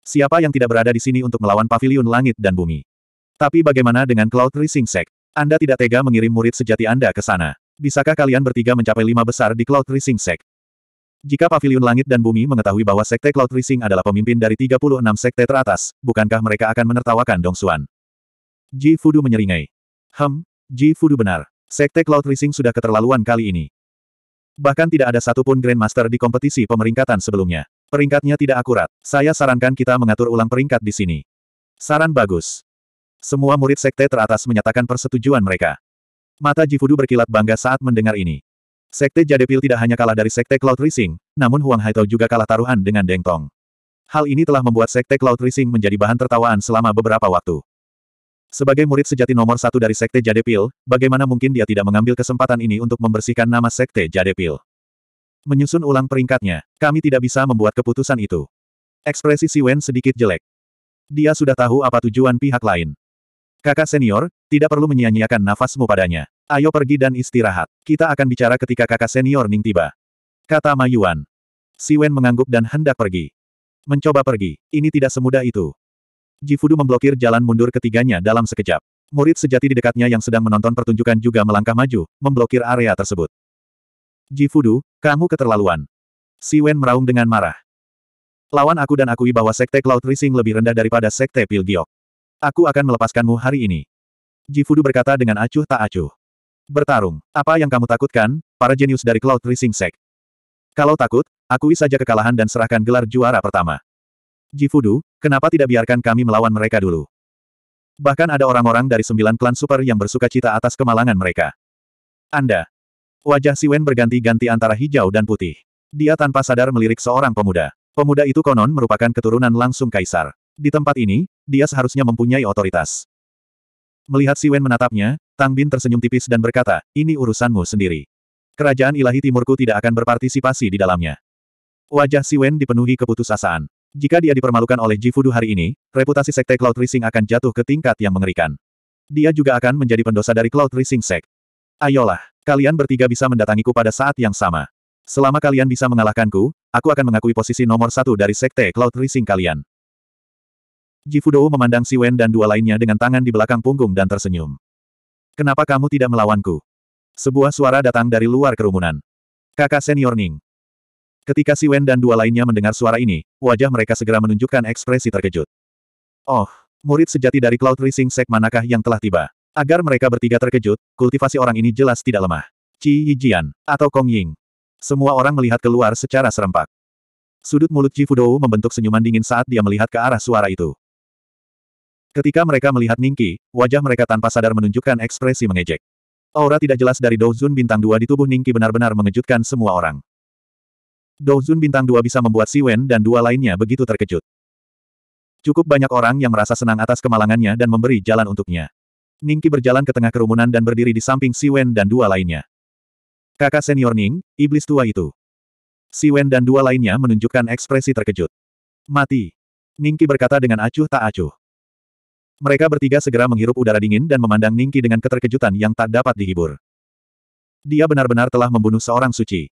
Siapa yang tidak berada di sini untuk melawan pavilion langit dan bumi? Tapi bagaimana dengan Cloud Rising Sect? Anda tidak tega mengirim murid sejati Anda ke sana. Bisakah kalian bertiga mencapai lima besar di Cloud Rising Sect? Jika pavilion langit dan bumi mengetahui bahwa sekte Cloud Rising adalah pemimpin dari 36 sekte teratas, bukankah mereka akan menertawakan Dong Xuan? Ji Fudu menyeringai. Hem, Ji Fudu benar. Sekte Cloud Rising sudah keterlaluan kali ini. Bahkan tidak ada satupun Grandmaster di kompetisi pemeringkatan sebelumnya. Peringkatnya tidak akurat. Saya sarankan kita mengatur ulang peringkat di sini. Saran bagus. Semua murid sekte teratas menyatakan persetujuan mereka. Mata Jifudu berkilat bangga saat mendengar ini. Sekte Jadepil tidak hanya kalah dari Sekte Cloud Rising, namun Huang Haitao juga kalah taruhan dengan Deng Tong. Hal ini telah membuat Sekte Cloud Rising menjadi bahan tertawaan selama beberapa waktu. Sebagai murid sejati nomor satu dari Sekte Jadepil, bagaimana mungkin dia tidak mengambil kesempatan ini untuk membersihkan nama Sekte Jadepil? Menyusun ulang peringkatnya, kami tidak bisa membuat keputusan itu. Ekspresi Si Wen sedikit jelek. Dia sudah tahu apa tujuan pihak lain. Kakak senior, tidak perlu menyia-nyiakan nafasmu padanya. Ayo pergi dan istirahat. Kita akan bicara ketika kakak senior Ning tiba. Kata Mayuan. Si Wen mengangguk dan hendak pergi. Mencoba pergi, ini tidak semudah itu. Jifudu memblokir jalan mundur ketiganya dalam sekejap. Murid sejati di dekatnya yang sedang menonton pertunjukan juga melangkah maju, memblokir area tersebut. Jifudu, kamu keterlaluan. Si Wen meraung dengan marah. Lawan aku dan akui bahwa Sekte Cloud Rising lebih rendah daripada Sekte Pilgiok. Aku akan melepaskanmu hari ini. Jifudu berkata dengan acuh tak acuh. Bertarung, apa yang kamu takutkan, para jenius dari Cloud Rising Sek? Kalau takut, akui saja kekalahan dan serahkan gelar juara pertama. Jifudu, kenapa tidak biarkan kami melawan mereka dulu? Bahkan ada orang-orang dari sembilan klan super yang bersuka cita atas kemalangan mereka. Anda. Wajah Si Wen berganti-ganti antara hijau dan putih. Dia tanpa sadar melirik seorang pemuda. Pemuda itu konon merupakan keturunan langsung kaisar. Di tempat ini, dia seharusnya mempunyai otoritas. Melihat Si Wen menatapnya, Tang Bin tersenyum tipis dan berkata, ini urusanmu sendiri. Kerajaan ilahi timurku tidak akan berpartisipasi di dalamnya. Wajah Si Wen dipenuhi keputusasaan. Jika dia dipermalukan oleh Jifudu hari ini, reputasi Sekte Cloud Rising akan jatuh ke tingkat yang mengerikan. Dia juga akan menjadi pendosa dari Cloud Rising Sek. Ayolah, kalian bertiga bisa mendatangiku pada saat yang sama. Selama kalian bisa mengalahkanku, aku akan mengakui posisi nomor satu dari Sekte Cloud Rising kalian. Jifudo memandang Si Wen dan dua lainnya dengan tangan di belakang punggung dan tersenyum. Kenapa kamu tidak melawanku? Sebuah suara datang dari luar kerumunan. Kakak senior Ning, Ketika Si Wen dan dua lainnya mendengar suara ini, wajah mereka segera menunjukkan ekspresi terkejut. Oh, murid sejati dari Cloud Rising Sek manakah yang telah tiba? Agar mereka bertiga terkejut, kultivasi orang ini jelas tidak lemah. Qi Yijian, atau Kong Ying. Semua orang melihat keluar secara serempak. Sudut mulut Ji Fudou membentuk senyuman dingin saat dia melihat ke arah suara itu. Ketika mereka melihat Ningki, wajah mereka tanpa sadar menunjukkan ekspresi mengejek. Aura tidak jelas dari Douzun bintang dua di tubuh Ningki benar-benar mengejutkan semua orang. Douzun bintang dua bisa membuat Si Wen dan dua lainnya begitu terkejut. Cukup banyak orang yang merasa senang atas kemalangannya dan memberi jalan untuknya. Ningki berjalan ke tengah kerumunan dan berdiri di samping Si Wen dan dua lainnya. Kakak senior Ning, iblis tua itu. Si Wen dan dua lainnya menunjukkan ekspresi terkejut. Mati. Ningki berkata dengan acuh tak acuh. Mereka bertiga segera menghirup udara dingin dan memandang Ningki dengan keterkejutan yang tak dapat dihibur. Dia benar-benar telah membunuh seorang suci.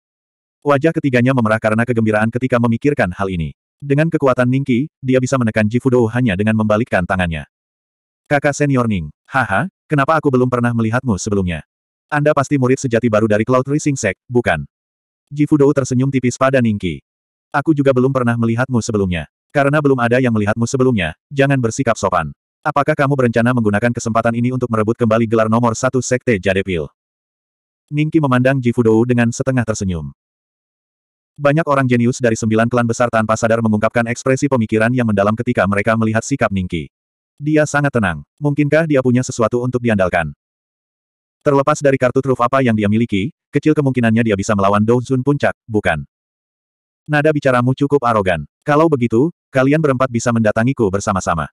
Wajah ketiganya memerah karena kegembiraan ketika memikirkan hal ini. Dengan kekuatan Ningki, dia bisa menekan Jifudo hanya dengan membalikkan tangannya. Kakak senior Ning, haha, kenapa aku belum pernah melihatmu sebelumnya? Anda pasti murid sejati baru dari Cloud Rising Sect, bukan? Jifudo tersenyum tipis pada Ningki. Aku juga belum pernah melihatmu sebelumnya. Karena belum ada yang melihatmu sebelumnya, jangan bersikap sopan. Apakah kamu berencana menggunakan kesempatan ini untuk merebut kembali gelar nomor satu Sekte Jadepil? Ningki memandang Jifudo dengan setengah tersenyum. Banyak orang jenius dari sembilan klan besar tanpa sadar mengungkapkan ekspresi pemikiran yang mendalam ketika mereka melihat sikap Ningki. Dia sangat tenang. Mungkinkah dia punya sesuatu untuk diandalkan? Terlepas dari kartu truf apa yang dia miliki, kecil kemungkinannya dia bisa melawan Zun Puncak, bukan? Nada bicaramu cukup arogan. Kalau begitu, kalian berempat bisa mendatangiku bersama-sama.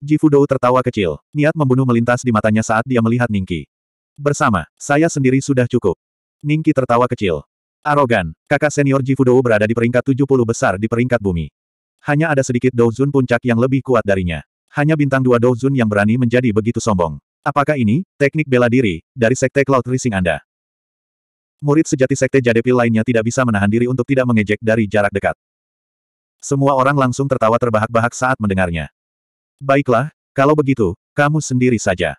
Jifu Dou tertawa kecil, niat membunuh melintas di matanya saat dia melihat Ningki. Bersama, saya sendiri sudah cukup. Ningki tertawa kecil, Arogan, kakak senior Jifudo berada di peringkat 70 besar di peringkat bumi. Hanya ada sedikit Douzun puncak yang lebih kuat darinya. Hanya bintang dua Douzun yang berani menjadi begitu sombong. Apakah ini, teknik bela diri, dari Sekte Cloud Rising Anda? Murid sejati Sekte Jadepil lainnya tidak bisa menahan diri untuk tidak mengejek dari jarak dekat. Semua orang langsung tertawa terbahak-bahak saat mendengarnya. Baiklah, kalau begitu, kamu sendiri saja.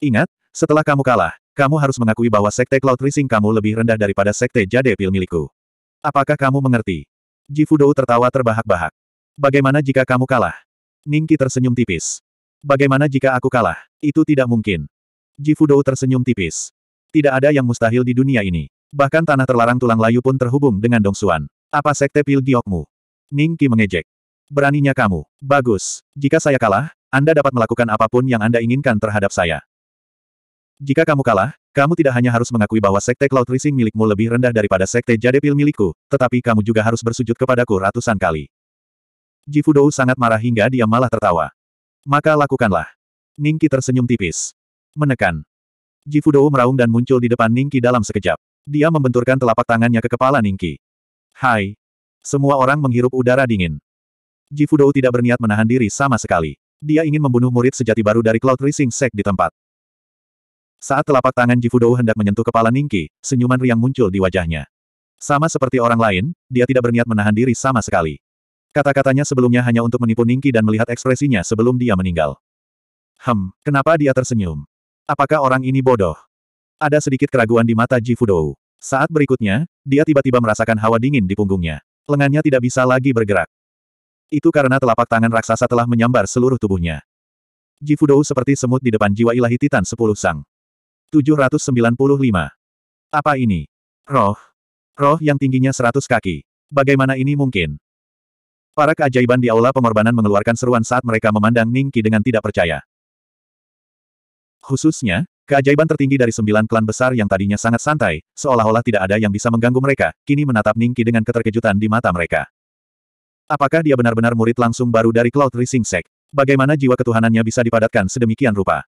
Ingat, setelah kamu kalah, kamu harus mengakui bahwa sekte Cloud Rising kamu lebih rendah daripada sekte Jade Pil milikku. Apakah kamu mengerti? Ji tertawa terbahak-bahak. Bagaimana jika kamu kalah? Ningki tersenyum tipis. Bagaimana jika aku kalah? Itu tidak mungkin. Ji tersenyum tipis. Tidak ada yang mustahil di dunia ini. Bahkan tanah terlarang tulang layu pun terhubung dengan Dong Dongsuan. Apa sekte Pil Giokmu? Ningki mengejek. Beraninya kamu. Bagus. Jika saya kalah, Anda dapat melakukan apapun yang Anda inginkan terhadap saya. Jika kamu kalah, kamu tidak hanya harus mengakui bahwa sekte Cloud Rising milikmu lebih rendah daripada sekte Jade Jadepil milikku, tetapi kamu juga harus bersujud kepadaku ratusan kali. Jifudou sangat marah hingga dia malah tertawa. Maka lakukanlah. Ningki tersenyum tipis. Menekan. Jifudou meraung dan muncul di depan Ningki dalam sekejap. Dia membenturkan telapak tangannya ke kepala Ningki. Hai. Semua orang menghirup udara dingin. Jifudou tidak berniat menahan diri sama sekali. Dia ingin membunuh murid sejati baru dari Cloud Rising Sek di tempat. Saat telapak tangan Jifudou hendak menyentuh kepala Ningki, senyuman riang muncul di wajahnya. Sama seperti orang lain, dia tidak berniat menahan diri sama sekali. Kata-katanya sebelumnya hanya untuk menipu Ningki dan melihat ekspresinya sebelum dia meninggal. Hem, kenapa dia tersenyum? Apakah orang ini bodoh? Ada sedikit keraguan di mata Jifudou. Saat berikutnya, dia tiba-tiba merasakan hawa dingin di punggungnya. Lengannya tidak bisa lagi bergerak. Itu karena telapak tangan raksasa telah menyambar seluruh tubuhnya. Jifudou seperti semut di depan jiwa ilahi Titan Sepuluh Sang. 795. Apa ini? Roh. Roh yang tingginya 100 kaki. Bagaimana ini mungkin? Para keajaiban di aula pengorbanan mengeluarkan seruan saat mereka memandang Ningki dengan tidak percaya. Khususnya, keajaiban tertinggi dari sembilan klan besar yang tadinya sangat santai, seolah-olah tidak ada yang bisa mengganggu mereka, kini menatap Ningki dengan keterkejutan di mata mereka. Apakah dia benar-benar murid langsung baru dari Cloud Rising Sect? Bagaimana jiwa ketuhanannya bisa dipadatkan sedemikian rupa?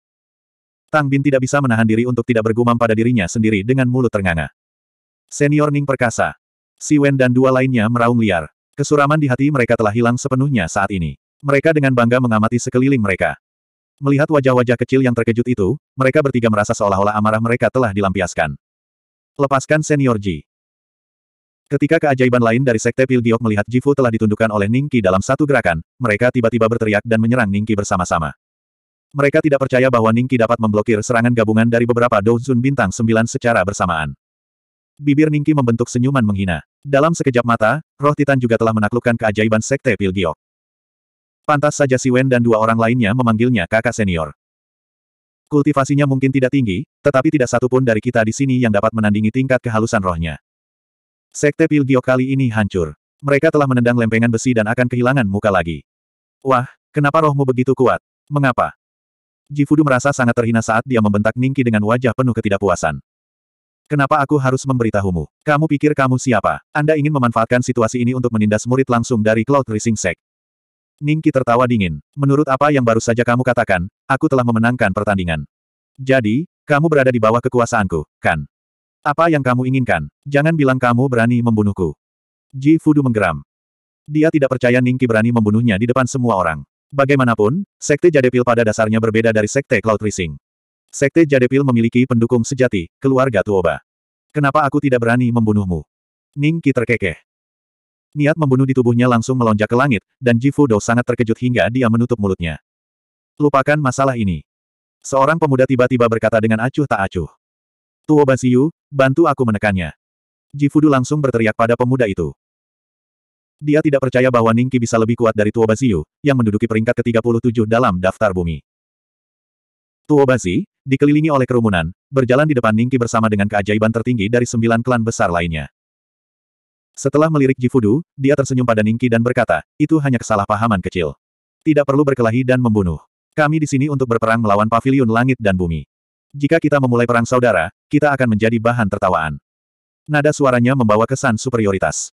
Tang Bin tidak bisa menahan diri untuk tidak bergumam pada dirinya sendiri dengan mulut ternganga. Senior Ning perkasa. Si Wen dan dua lainnya meraung liar. Kesuraman di hati mereka telah hilang sepenuhnya saat ini. Mereka dengan bangga mengamati sekeliling mereka. Melihat wajah-wajah kecil yang terkejut itu, mereka bertiga merasa seolah-olah amarah mereka telah dilampiaskan. Lepaskan Senior Ji. Ketika keajaiban lain dari Sekte Pilgiok melihat Jifu telah ditundukkan oleh Ningki dalam satu gerakan, mereka tiba-tiba berteriak dan menyerang Ningki bersama-sama. Mereka tidak percaya bahwa Ningki dapat memblokir serangan gabungan dari beberapa Douzun bintang sembilan secara bersamaan. Bibir Ningki membentuk senyuman menghina. Dalam sekejap mata, roh Titan juga telah menaklukkan keajaiban Sekte Pilgiok. Pantas saja Si Wen dan dua orang lainnya memanggilnya kakak senior. Kultivasinya mungkin tidak tinggi, tetapi tidak satu pun dari kita di sini yang dapat menandingi tingkat kehalusan rohnya. Sekte Pilgiok kali ini hancur. Mereka telah menendang lempengan besi dan akan kehilangan muka lagi. Wah, kenapa rohmu begitu kuat? Mengapa? Jifudu merasa sangat terhina saat dia membentak Ningki dengan wajah penuh ketidakpuasan. Kenapa aku harus memberitahumu? Kamu pikir kamu siapa? Anda ingin memanfaatkan situasi ini untuk menindas murid langsung dari Cloud Rising Sect. Ningki tertawa dingin. Menurut apa yang baru saja kamu katakan, aku telah memenangkan pertandingan. Jadi, kamu berada di bawah kekuasaanku, kan? Apa yang kamu inginkan? Jangan bilang kamu berani membunuhku. Ji Fudu menggeram. Dia tidak percaya Ningki berani membunuhnya di depan semua orang. Bagaimanapun, Sekte Jadepil pada dasarnya berbeda dari Sekte Cloud Rising. Sekte Jadepil memiliki pendukung sejati, keluarga Tuoba. Kenapa aku tidak berani membunuhmu? Ning Qi terkekeh. Niat membunuh di tubuhnya langsung melonjak ke langit, dan Jifu Dou sangat terkejut hingga dia menutup mulutnya. Lupakan masalah ini. Seorang pemuda tiba-tiba berkata dengan acuh tak acuh. Tuoba Siu, bantu aku menekannya. Jifudu langsung berteriak pada pemuda itu. Dia tidak percaya bahwa Ningki bisa lebih kuat dari Tuo Baziyu, yang menduduki peringkat ke-37 dalam daftar bumi. Tuo Bazi, dikelilingi oleh kerumunan, berjalan di depan Ningki bersama dengan keajaiban tertinggi dari sembilan klan besar lainnya. Setelah melirik Jifudu, dia tersenyum pada Ningki dan berkata, itu hanya kesalahpahaman kecil. Tidak perlu berkelahi dan membunuh. Kami di sini untuk berperang melawan Paviliun langit dan bumi. Jika kita memulai perang saudara, kita akan menjadi bahan tertawaan. Nada suaranya membawa kesan superioritas.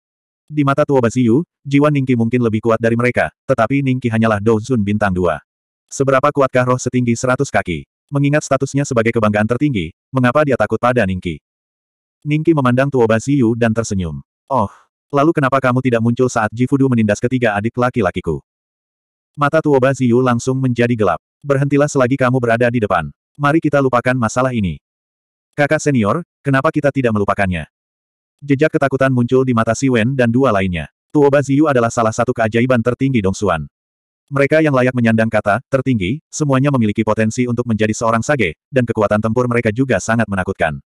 Di mata Tuo Baziyu, jiwa Ningki mungkin lebih kuat dari mereka, tetapi Ningki hanyalah Douzun bintang dua. Seberapa kuatkah roh setinggi seratus kaki? Mengingat statusnya sebagai kebanggaan tertinggi, mengapa dia takut pada Ningki? Ningki memandang Tuo Baziyu dan tersenyum. Oh, lalu kenapa kamu tidak muncul saat Jifudu menindas ketiga adik laki-lakiku? Mata Tuo Baziyu langsung menjadi gelap. Berhentilah selagi kamu berada di depan. Mari kita lupakan masalah ini. Kakak senior, kenapa kita tidak melupakannya? Jejak ketakutan muncul di mata Si Wen dan dua lainnya. Tuoba Ziyu adalah salah satu keajaiban tertinggi Dongsuan. Mereka yang layak menyandang kata, tertinggi, semuanya memiliki potensi untuk menjadi seorang sage, dan kekuatan tempur mereka juga sangat menakutkan.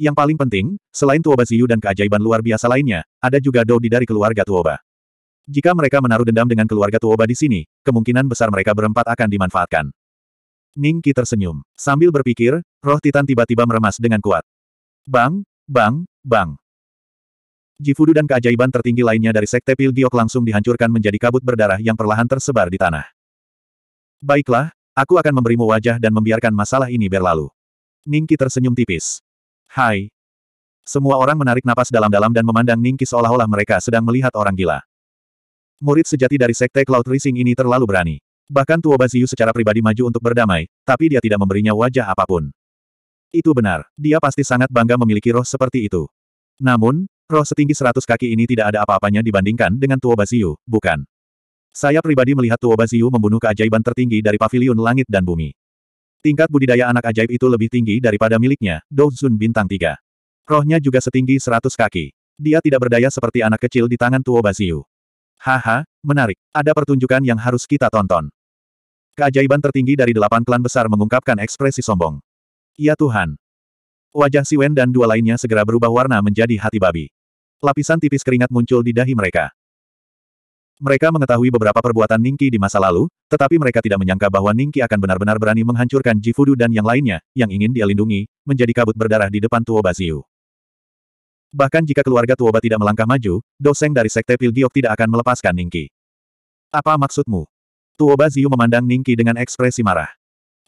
Yang paling penting, selain Tuoba Ziyu dan keajaiban luar biasa lainnya, ada juga Dodi dari keluarga Tuoba. Jika mereka menaruh dendam dengan keluarga Tuoba di sini, kemungkinan besar mereka berempat akan dimanfaatkan. Ningki tersenyum. Sambil berpikir, roh Titan tiba-tiba meremas dengan kuat. Bang, Bang, bang. Jifudu dan keajaiban tertinggi lainnya dari Sekte Pil Giok langsung dihancurkan menjadi kabut berdarah yang perlahan tersebar di tanah. Baiklah, aku akan memberimu wajah dan membiarkan masalah ini berlalu. Ningki tersenyum tipis. Hai. Semua orang menarik napas dalam-dalam dan memandang Ningki seolah-olah mereka sedang melihat orang gila. Murid sejati dari Sekte Cloud Rising ini terlalu berani. Bahkan Tuobaziyu secara pribadi maju untuk berdamai, tapi dia tidak memberinya wajah apapun. Itu benar, dia pasti sangat bangga memiliki roh seperti itu. Namun, roh setinggi seratus kaki ini tidak ada apa-apanya dibandingkan dengan Tuo Basiu, bukan? Saya pribadi melihat Tuo Basiu membunuh keajaiban tertinggi dari pavilion langit dan bumi. Tingkat budidaya anak ajaib itu lebih tinggi daripada miliknya, Douzun Bintang tiga. Rohnya juga setinggi seratus kaki. Dia tidak berdaya seperti anak kecil di tangan Tuo Basiu. Haha, menarik. Ada pertunjukan yang harus kita tonton. Keajaiban tertinggi dari delapan klan besar mengungkapkan ekspresi sombong. Ya Tuhan. Wajah Si Wen dan dua lainnya segera berubah warna menjadi hati babi. Lapisan tipis keringat muncul di dahi mereka. Mereka mengetahui beberapa perbuatan Ningki di masa lalu, tetapi mereka tidak menyangka bahwa Ningki akan benar-benar berani menghancurkan Jifudu dan yang lainnya, yang ingin dia lindungi, menjadi kabut berdarah di depan Tuoba Ziyu. Bahkan jika keluarga Tuoba tidak melangkah maju, doseng dari Sekte Pilgiok tidak akan melepaskan Ningki. Apa maksudmu? Tuoba Ziyu memandang Ningki dengan ekspresi marah.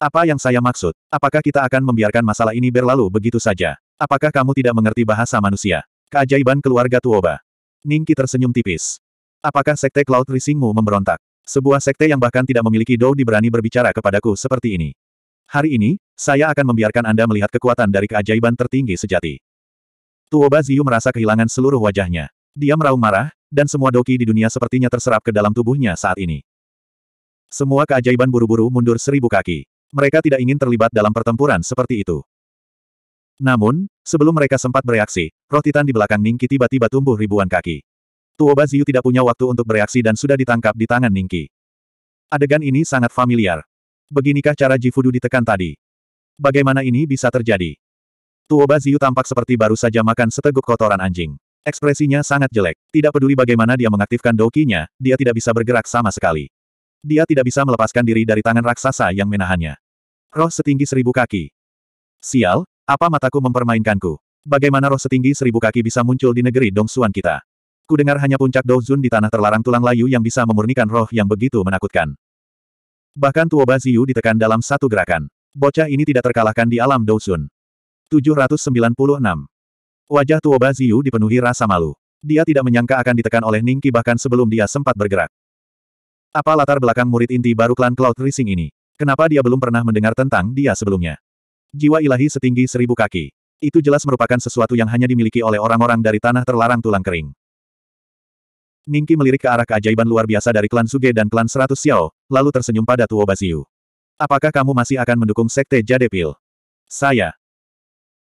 Apa yang saya maksud? Apakah kita akan membiarkan masalah ini berlalu begitu saja? Apakah kamu tidak mengerti bahasa manusia? Keajaiban keluarga Tuoba. Ningki tersenyum tipis. Apakah sekte Cloud Risingmu memberontak? Sebuah sekte yang bahkan tidak memiliki Dou berani berbicara kepadaku seperti ini. Hari ini, saya akan membiarkan Anda melihat kekuatan dari keajaiban tertinggi sejati. Tuoba Ziyu merasa kehilangan seluruh wajahnya. Dia meraung marah, dan semua doki di dunia sepertinya terserap ke dalam tubuhnya saat ini. Semua keajaiban buru-buru mundur seribu kaki. Mereka tidak ingin terlibat dalam pertempuran seperti itu. Namun, sebelum mereka sempat bereaksi, roh titan di belakang Ningki tiba-tiba tumbuh ribuan kaki. Tuoba Ziyu tidak punya waktu untuk bereaksi dan sudah ditangkap di tangan Ningki. Adegan ini sangat familiar. Beginikah cara Jifudu ditekan tadi? Bagaimana ini bisa terjadi? Tuoba Ziyu tampak seperti baru saja makan seteguk kotoran anjing. Ekspresinya sangat jelek. Tidak peduli bagaimana dia mengaktifkan dokinya, dia tidak bisa bergerak sama sekali. Dia tidak bisa melepaskan diri dari tangan raksasa yang menahannya. Roh setinggi seribu kaki. Sial, apa mataku mempermainkanku? Bagaimana roh setinggi seribu kaki bisa muncul di negeri Dongsuan kita? Kudengar hanya puncak Douzun di tanah terlarang tulang layu yang bisa memurnikan roh yang begitu menakutkan. Bahkan Tuoba Ziyu ditekan dalam satu gerakan. Bocah ini tidak terkalahkan di alam Douzun. 796. Wajah Tuoba Ziyu dipenuhi rasa malu. Dia tidak menyangka akan ditekan oleh Ningki bahkan sebelum dia sempat bergerak. Apa latar belakang murid inti baru klan Cloud Rising ini? Kenapa dia belum pernah mendengar tentang dia sebelumnya? Jiwa ilahi setinggi seribu kaki. Itu jelas merupakan sesuatu yang hanya dimiliki oleh orang-orang dari tanah terlarang tulang kering. Ningki melirik ke arah keajaiban luar biasa dari klan Suge dan klan Seratus Xiao, lalu tersenyum pada Tuo Baziu. Apakah kamu masih akan mendukung Sekte Jade Jadepil? Saya.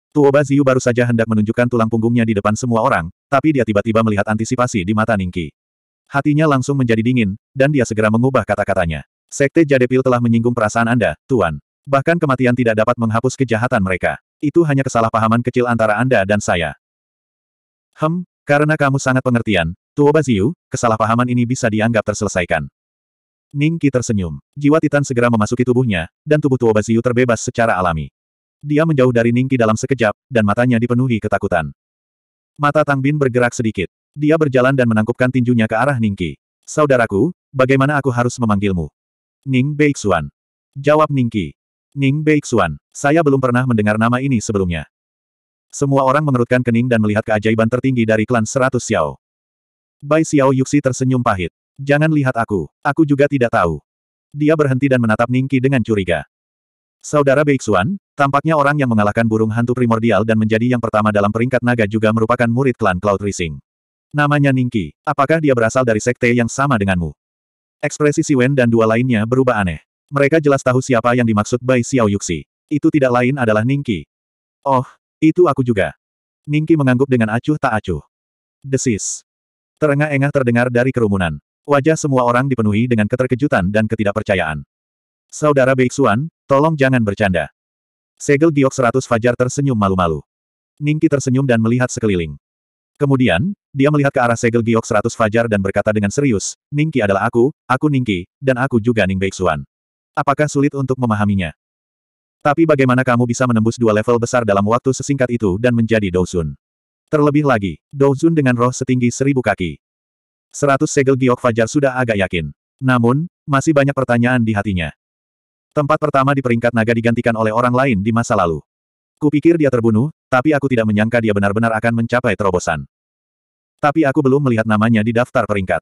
Tuo Baziu baru saja hendak menunjukkan tulang punggungnya di depan semua orang, tapi dia tiba-tiba melihat antisipasi di mata Ningki. Hatinya langsung menjadi dingin, dan dia segera mengubah kata-katanya. Sekte Jadepil telah menyinggung perasaan Anda, Tuan. Bahkan kematian tidak dapat menghapus kejahatan mereka. Itu hanya kesalahpahaman kecil antara Anda dan saya. Hem, karena kamu sangat pengertian, Tuoba Ziyu, kesalahpahaman ini bisa dianggap terselesaikan. Ning tersenyum. Jiwa Titan segera memasuki tubuhnya, dan tubuh Tuoba Ziyu terbebas secara alami. Dia menjauh dari Ning dalam sekejap, dan matanya dipenuhi ketakutan. Mata Tang Bin bergerak sedikit. Dia berjalan dan menangkupkan tinjunya ke arah Ningki. Saudaraku, bagaimana aku harus memanggilmu? Ning Beixuan. Jawab Ningki. Ning Beixuan, saya belum pernah mendengar nama ini sebelumnya. Semua orang mengerutkan kening dan melihat keajaiban tertinggi dari klan seratus Xiao. Bai Xiao Yuxi tersenyum pahit. Jangan lihat aku, aku juga tidak tahu. Dia berhenti dan menatap Ningki dengan curiga. Saudara Beixuan, tampaknya orang yang mengalahkan burung hantu primordial dan menjadi yang pertama dalam peringkat naga juga merupakan murid klan Cloud Rising. Namanya Ningki. Apakah dia berasal dari sekte yang sama denganmu? Ekspresi Si Wen dan dua lainnya berubah aneh. Mereka jelas tahu siapa yang dimaksud Bai Xiao Yuxi. Itu tidak lain adalah Ningki. Oh, itu aku juga. Ningki mengangguk dengan acuh tak acuh. Desis. Terengah-engah terdengar dari kerumunan. Wajah semua orang dipenuhi dengan keterkejutan dan ketidakpercayaan. Saudara Beixuan, tolong jangan bercanda. Segel Giok Seratus Fajar tersenyum malu-malu. Ningki tersenyum dan melihat sekeliling. Kemudian, dia melihat ke arah segel giok seratus fajar dan berkata dengan serius, Ningki adalah aku, aku Ningki, dan aku juga Ning Beixuan. Apakah sulit untuk memahaminya? Tapi bagaimana kamu bisa menembus dua level besar dalam waktu sesingkat itu dan menjadi Douzun? Terlebih lagi, Douzun dengan roh setinggi seribu kaki. Seratus segel giok fajar sudah agak yakin. Namun, masih banyak pertanyaan di hatinya. Tempat pertama di peringkat naga digantikan oleh orang lain di masa lalu. Kupikir dia terbunuh, tapi aku tidak menyangka dia benar-benar akan mencapai terobosan. Tapi aku belum melihat namanya di daftar peringkat.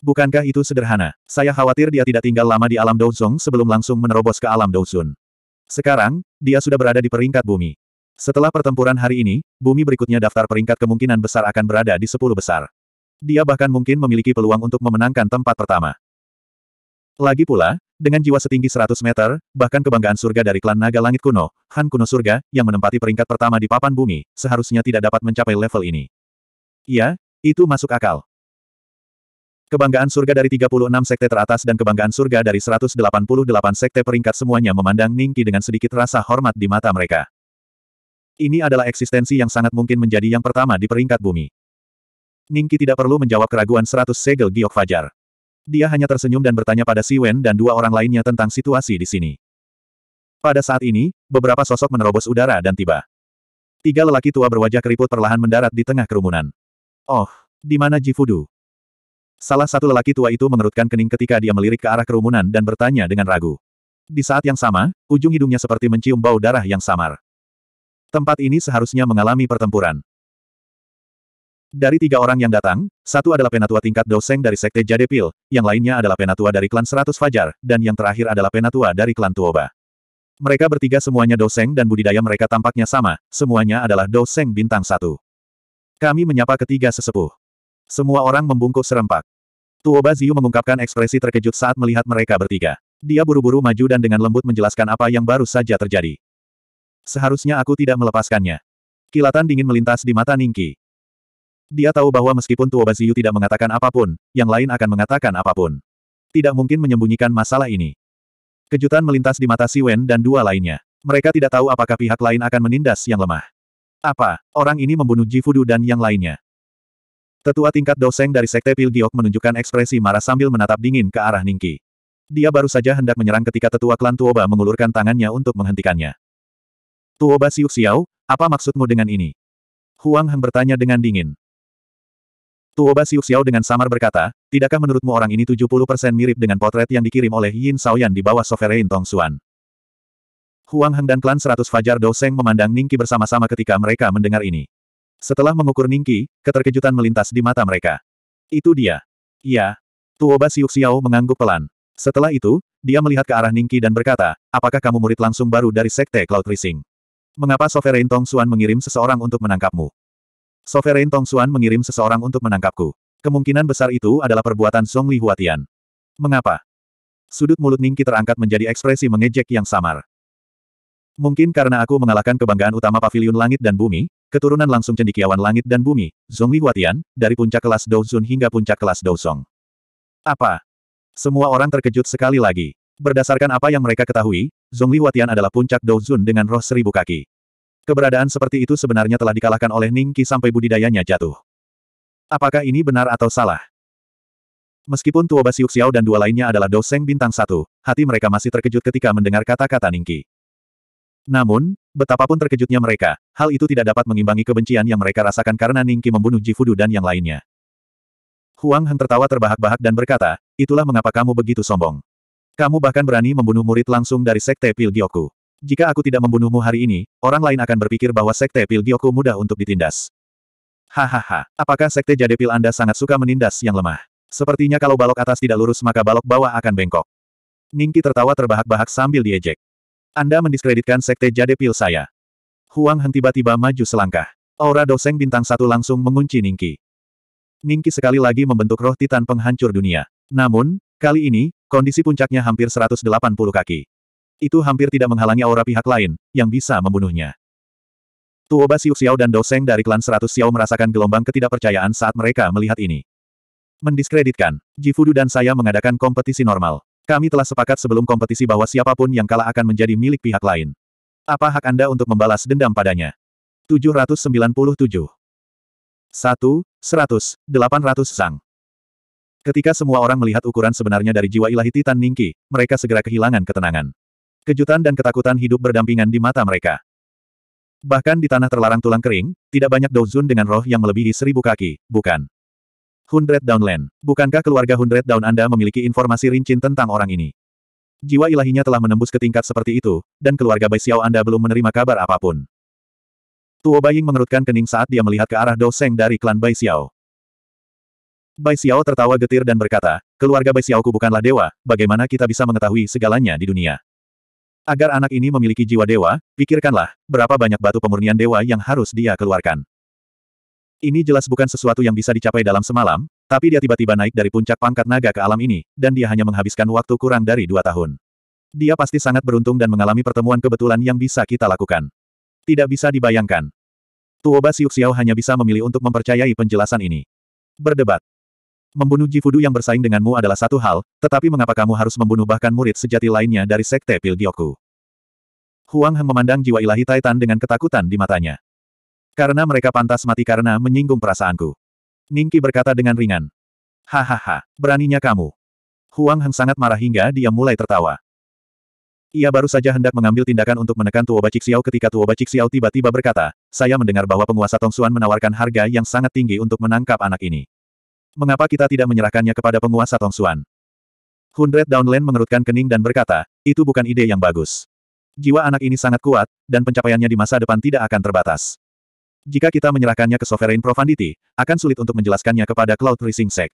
Bukankah itu sederhana? Saya khawatir dia tidak tinggal lama di alam Douzong sebelum langsung menerobos ke alam Douzun. Sekarang, dia sudah berada di peringkat bumi. Setelah pertempuran hari ini, bumi berikutnya daftar peringkat kemungkinan besar akan berada di sepuluh besar. Dia bahkan mungkin memiliki peluang untuk memenangkan tempat pertama. Lagi pula, dengan jiwa setinggi 100 meter, bahkan kebanggaan surga dari klan naga langit kuno, Han kuno surga, yang menempati peringkat pertama di papan bumi, seharusnya tidak dapat mencapai level ini. Iya, itu masuk akal. Kebanggaan surga dari 36 sekte teratas dan kebanggaan surga dari 188 sekte peringkat semuanya memandang Ningki dengan sedikit rasa hormat di mata mereka. Ini adalah eksistensi yang sangat mungkin menjadi yang pertama di peringkat bumi. Ningki tidak perlu menjawab keraguan 100 segel giok fajar. Dia hanya tersenyum dan bertanya pada Si Wen dan dua orang lainnya tentang situasi di sini. Pada saat ini, beberapa sosok menerobos udara dan tiba. Tiga lelaki tua berwajah keriput perlahan mendarat di tengah kerumunan. Oh, di mana Jifudu? Salah satu lelaki tua itu mengerutkan kening ketika dia melirik ke arah kerumunan dan bertanya dengan ragu. Di saat yang sama, ujung hidungnya seperti mencium bau darah yang samar. Tempat ini seharusnya mengalami pertempuran. Dari tiga orang yang datang, satu adalah penatua tingkat Doseng dari Sekte Jadepil, yang lainnya adalah penatua dari klan Seratus Fajar, dan yang terakhir adalah penatua dari klan Tuoba. Mereka bertiga semuanya Doseng dan budidaya mereka tampaknya sama, semuanya adalah Doseng bintang satu. Kami menyapa ketiga sesepuh. Semua orang membungkuk serempak. Tuoba Ziyu mengungkapkan ekspresi terkejut saat melihat mereka bertiga. Dia buru-buru maju dan dengan lembut menjelaskan apa yang baru saja terjadi. Seharusnya aku tidak melepaskannya. Kilatan dingin melintas di mata Ningki. Dia tahu bahwa meskipun Baziyu tidak mengatakan apapun, yang lain akan mengatakan apapun. Tidak mungkin menyembunyikan masalah ini. Kejutan melintas di mata Si Wen dan dua lainnya. Mereka tidak tahu apakah pihak lain akan menindas yang lemah. Apa, orang ini membunuh Ji Jifudu dan yang lainnya? Tetua tingkat Doseng dari Sekte Pil Giok menunjukkan ekspresi marah sambil menatap dingin ke arah Ningki. Dia baru saja hendak menyerang ketika tetua klan Tuoba mengulurkan tangannya untuk menghentikannya. Tuoba Siuk Xiao, apa maksudmu dengan ini? Huang Heng bertanya dengan dingin. Tuoba Siu Xiao dengan samar berkata, tidakkah menurutmu orang ini 70% mirip dengan potret yang dikirim oleh Yin Xiaoyan di bawah Sovereign Tong Xuan? Huang Heng dan klan Seratus Fajar Doseng memandang Ningki bersama-sama ketika mereka mendengar ini. Setelah mengukur Ningki, keterkejutan melintas di mata mereka. Itu dia. Ya. Tuoba Siu Xiao mengangguk pelan. Setelah itu, dia melihat ke arah Ningki dan berkata, apakah kamu murid langsung baru dari Sekte Cloud Rising? Mengapa Sovereign Tong Xuan mengirim seseorang untuk menangkapmu? Sovereign Tong Xuan mengirim seseorang untuk menangkapku. Kemungkinan besar itu adalah perbuatan Song Li Huatian. Mengapa? Sudut mulut Ningki terangkat menjadi ekspresi mengejek yang samar. Mungkin karena aku mengalahkan kebanggaan utama pavilion langit dan bumi, keturunan langsung cendikiawan langit dan bumi, Zhongli Li Huatian, dari puncak kelas Douzun hingga puncak kelas Douzong. Apa? Semua orang terkejut sekali lagi. Berdasarkan apa yang mereka ketahui, Zhongli Li Huatian adalah puncak Douzun dengan roh seribu kaki. Keberadaan seperti itu sebenarnya telah dikalahkan oleh Ning Qi sampai budidayanya jatuh. Apakah ini benar atau salah? Meskipun Tuoba Siuk Xiao dan dua lainnya adalah doseng bintang satu, hati mereka masih terkejut ketika mendengar kata-kata Ning Qi. Namun, betapapun terkejutnya mereka, hal itu tidak dapat mengimbangi kebencian yang mereka rasakan karena Ning Qi membunuh Jifudu dan yang lainnya. Huang Heng tertawa terbahak-bahak dan berkata, itulah mengapa kamu begitu sombong. Kamu bahkan berani membunuh murid langsung dari Sekte Pil jika aku tidak membunuhmu hari ini, orang lain akan berpikir bahwa sekte pil Gyoku mudah untuk ditindas. Hahaha, apakah sekte jade pil Anda sangat suka menindas yang lemah? Sepertinya kalau balok atas tidak lurus maka balok bawah akan bengkok. Ningki tertawa terbahak-bahak sambil diejek. Anda mendiskreditkan sekte jade pil saya. Huang Heng tiba-tiba maju selangkah. Aura doseng bintang satu langsung mengunci Ningki. Ningki sekali lagi membentuk roh titan penghancur dunia. Namun, kali ini, kondisi puncaknya hampir 180 kaki itu hampir tidak menghalangi aura pihak lain, yang bisa membunuhnya. Tuoba Xiu Xiao dan Doseng dari klan Seratus Xiao merasakan gelombang ketidakpercayaan saat mereka melihat ini. Mendiskreditkan, Jifudu dan saya mengadakan kompetisi normal. Kami telah sepakat sebelum kompetisi bahwa siapapun yang kalah akan menjadi milik pihak lain. Apa hak Anda untuk membalas dendam padanya? 797 1. 100, 800 sang. Ketika semua orang melihat ukuran sebenarnya dari jiwa ilahi Titan Ningki, mereka segera kehilangan ketenangan. Kejutan dan ketakutan hidup berdampingan di mata mereka. Bahkan di tanah terlarang tulang kering, tidak banyak Douzun dengan roh yang melebihi seribu kaki, bukan? Hundred Downland. Bukankah keluarga Hundred Down Anda memiliki informasi rincin tentang orang ini? Jiwa ilahinya telah menembus ke tingkat seperti itu, dan keluarga Bai Xiao Anda belum menerima kabar apapun. Tuo Baying mengerutkan kening saat dia melihat ke arah Dou Doseng dari klan Bai Xiao. Bai Xiao tertawa getir dan berkata, keluarga Bai Xiao ku bukanlah dewa, bagaimana kita bisa mengetahui segalanya di dunia? Agar anak ini memiliki jiwa dewa, pikirkanlah, berapa banyak batu pemurnian dewa yang harus dia keluarkan. Ini jelas bukan sesuatu yang bisa dicapai dalam semalam, tapi dia tiba-tiba naik dari puncak pangkat naga ke alam ini, dan dia hanya menghabiskan waktu kurang dari dua tahun. Dia pasti sangat beruntung dan mengalami pertemuan kebetulan yang bisa kita lakukan. Tidak bisa dibayangkan. Tuoba Siuxiao hanya bisa memilih untuk mempercayai penjelasan ini. Berdebat. Membunuh Jifudu yang bersaing denganmu adalah satu hal, tetapi mengapa kamu harus membunuh bahkan murid sejati lainnya dari Sekte Pilgioku? Huang Heng memandang jiwa ilahi Titan dengan ketakutan di matanya. Karena mereka pantas mati karena menyinggung perasaanku. Ningki berkata dengan ringan. Hahaha, beraninya kamu. Huang Heng sangat marah hingga dia mulai tertawa. Ia baru saja hendak mengambil tindakan untuk menekan Tuoba Cixiao ketika Tuoba Cixiao tiba-tiba berkata, saya mendengar bahwa penguasa Tongsuan menawarkan harga yang sangat tinggi untuk menangkap anak ini. Mengapa kita tidak menyerahkannya kepada penguasa Tongsuan? Hundred Downland mengerutkan kening dan berkata, itu bukan ide yang bagus. Jiwa anak ini sangat kuat, dan pencapaiannya di masa depan tidak akan terbatas. Jika kita menyerahkannya ke Sovereign Profundity, akan sulit untuk menjelaskannya kepada Cloud Rising Sect.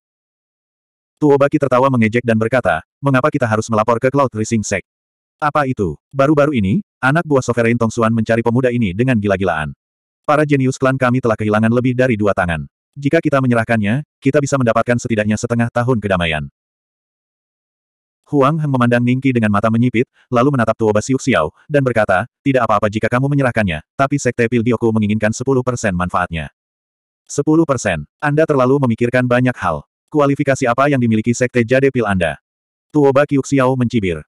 Tuobaki tertawa mengejek dan berkata, mengapa kita harus melapor ke Cloud Rising Sect? Apa itu? Baru-baru ini, anak buah Sovereign Tongsuan mencari pemuda ini dengan gila-gilaan. Para jenius klan kami telah kehilangan lebih dari dua tangan. Jika kita menyerahkannya, kita bisa mendapatkan setidaknya setengah tahun kedamaian. Huang Heng memandang Ningqi dengan mata menyipit, lalu menatap Tuoba Siu Xiao, dan berkata, tidak apa-apa jika kamu menyerahkannya, tapi Sekte Pil Dioku menginginkan 10% manfaatnya. 10%. Anda terlalu memikirkan banyak hal. Kualifikasi apa yang dimiliki Sekte Jade Pil Anda? Tuoba Kiu Xiao mencibir.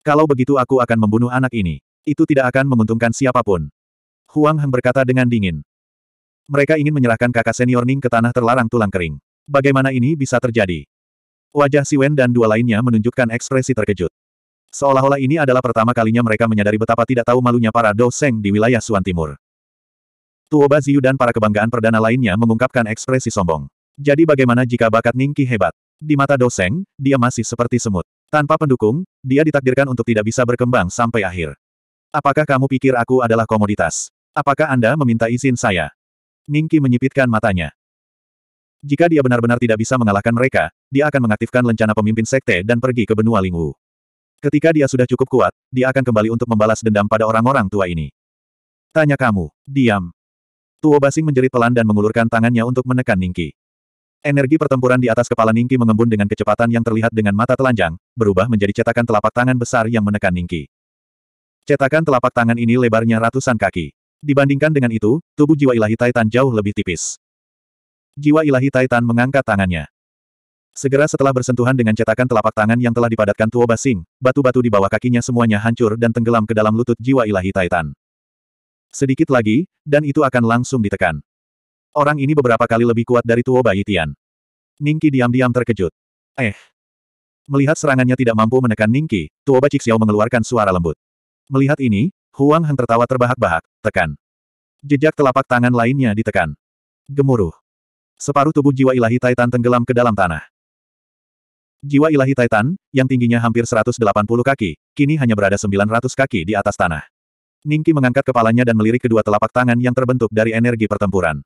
Kalau begitu aku akan membunuh anak ini. Itu tidak akan menguntungkan siapapun. Huang Heng berkata dengan dingin. Mereka ingin menyerahkan kakak senior Ning ke tanah terlarang tulang kering. Bagaimana ini bisa terjadi? Wajah Si Wen dan dua lainnya menunjukkan ekspresi terkejut. Seolah-olah ini adalah pertama kalinya mereka menyadari betapa tidak tahu malunya para doseng di wilayah Suan Timur. Tuoba Ziyu dan para kebanggaan perdana lainnya mengungkapkan ekspresi sombong. Jadi bagaimana jika bakat Ning Qi hebat? Di mata doseng, dia masih seperti semut. Tanpa pendukung, dia ditakdirkan untuk tidak bisa berkembang sampai akhir. Apakah kamu pikir aku adalah komoditas? Apakah Anda meminta izin saya? Ningki menyipitkan matanya. Jika dia benar-benar tidak bisa mengalahkan mereka, dia akan mengaktifkan lencana pemimpin sekte dan pergi ke benua Lingwu. Ketika dia sudah cukup kuat, dia akan kembali untuk membalas dendam pada orang-orang tua ini. Tanya kamu, diam. Tuo Basing menjerit pelan dan mengulurkan tangannya untuk menekan Ningki. Energi pertempuran di atas kepala Ningki mengembun dengan kecepatan yang terlihat dengan mata telanjang, berubah menjadi cetakan telapak tangan besar yang menekan Ningki. Cetakan telapak tangan ini lebarnya ratusan kaki. Dibandingkan dengan itu, tubuh jiwa ilahi Titan jauh lebih tipis. Jiwa ilahi Titan mengangkat tangannya. Segera setelah bersentuhan dengan cetakan telapak tangan yang telah dipadatkan Tuo Basing, batu-batu di bawah kakinya semuanya hancur dan tenggelam ke dalam lutut jiwa ilahi Titan. Sedikit lagi, dan itu akan langsung ditekan. Orang ini beberapa kali lebih kuat dari Tuo Bai Tian. Ningki diam-diam terkejut. Eh. Melihat serangannya tidak mampu menekan Ningki, Tuo Ba Xiao mengeluarkan suara lembut. Melihat ini, Huang heng tertawa terbahak-bahak, tekan. Jejak telapak tangan lainnya ditekan. Gemuruh. Separuh tubuh jiwa ilahi Titan tenggelam ke dalam tanah. Jiwa ilahi Titan, yang tingginya hampir 180 kaki, kini hanya berada 900 kaki di atas tanah. Ningki mengangkat kepalanya dan melirik kedua telapak tangan yang terbentuk dari energi pertempuran.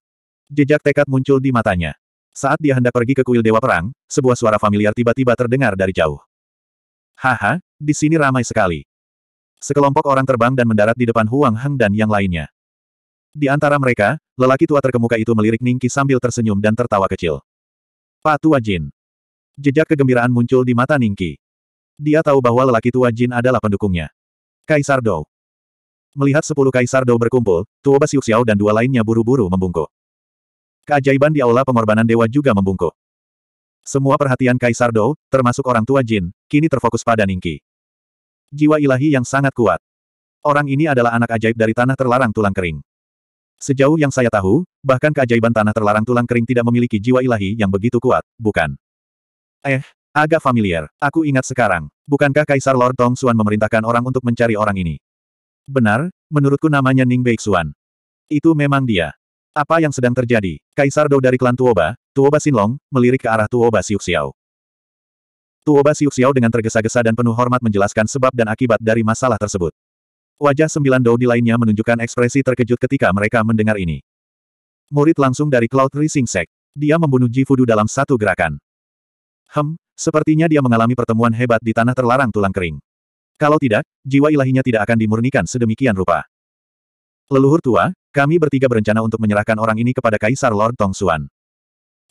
Jejak tekad muncul di matanya. Saat dia hendak pergi ke kuil Dewa Perang, sebuah suara familiar tiba-tiba terdengar dari jauh. Haha, di sini ramai sekali. Sekelompok orang terbang dan mendarat di depan Huang Heng dan yang lainnya. Di antara mereka, lelaki tua terkemuka itu melirik Ningki sambil tersenyum dan tertawa kecil. Pak Tua Jin. Jejak kegembiraan muncul di mata Ningki. Dia tahu bahwa lelaki tua Jin adalah pendukungnya. Kaisar Dou. Melihat sepuluh Kaisar Dou berkumpul, Tuoba Siu Xiao dan dua lainnya buru-buru membungkuk. Keajaiban di aula pengorbanan dewa juga membungkuk. Semua perhatian Kaisar Dou, termasuk orang tua Jin, kini terfokus pada Ningki. Jiwa ilahi yang sangat kuat. Orang ini adalah anak ajaib dari tanah terlarang tulang kering. Sejauh yang saya tahu, bahkan keajaiban tanah terlarang tulang kering tidak memiliki jiwa ilahi yang begitu kuat, bukan? Eh, agak familiar. Aku ingat sekarang. Bukankah Kaisar Lord Tong Xuan memerintahkan orang untuk mencari orang ini? Benar, menurutku namanya Ning Bei Xuan. Itu memang dia. Apa yang sedang terjadi? Kaisar Dou dari klan Tuoba, Tuoba Xinlong, melirik ke arah Tuoba Siu Tuoba Siu Xiao dengan tergesa-gesa dan penuh hormat menjelaskan sebab dan akibat dari masalah tersebut. Wajah sembilan dou di lainnya menunjukkan ekspresi terkejut ketika mereka mendengar ini. Murid langsung dari Cloud Rising Sect. Dia membunuh Jifudu dalam satu gerakan. Hem, sepertinya dia mengalami pertemuan hebat di tanah terlarang tulang kering. Kalau tidak, jiwa ilahinya tidak akan dimurnikan sedemikian rupa. Leluhur tua, kami bertiga berencana untuk menyerahkan orang ini kepada Kaisar Lord Tong Xuan.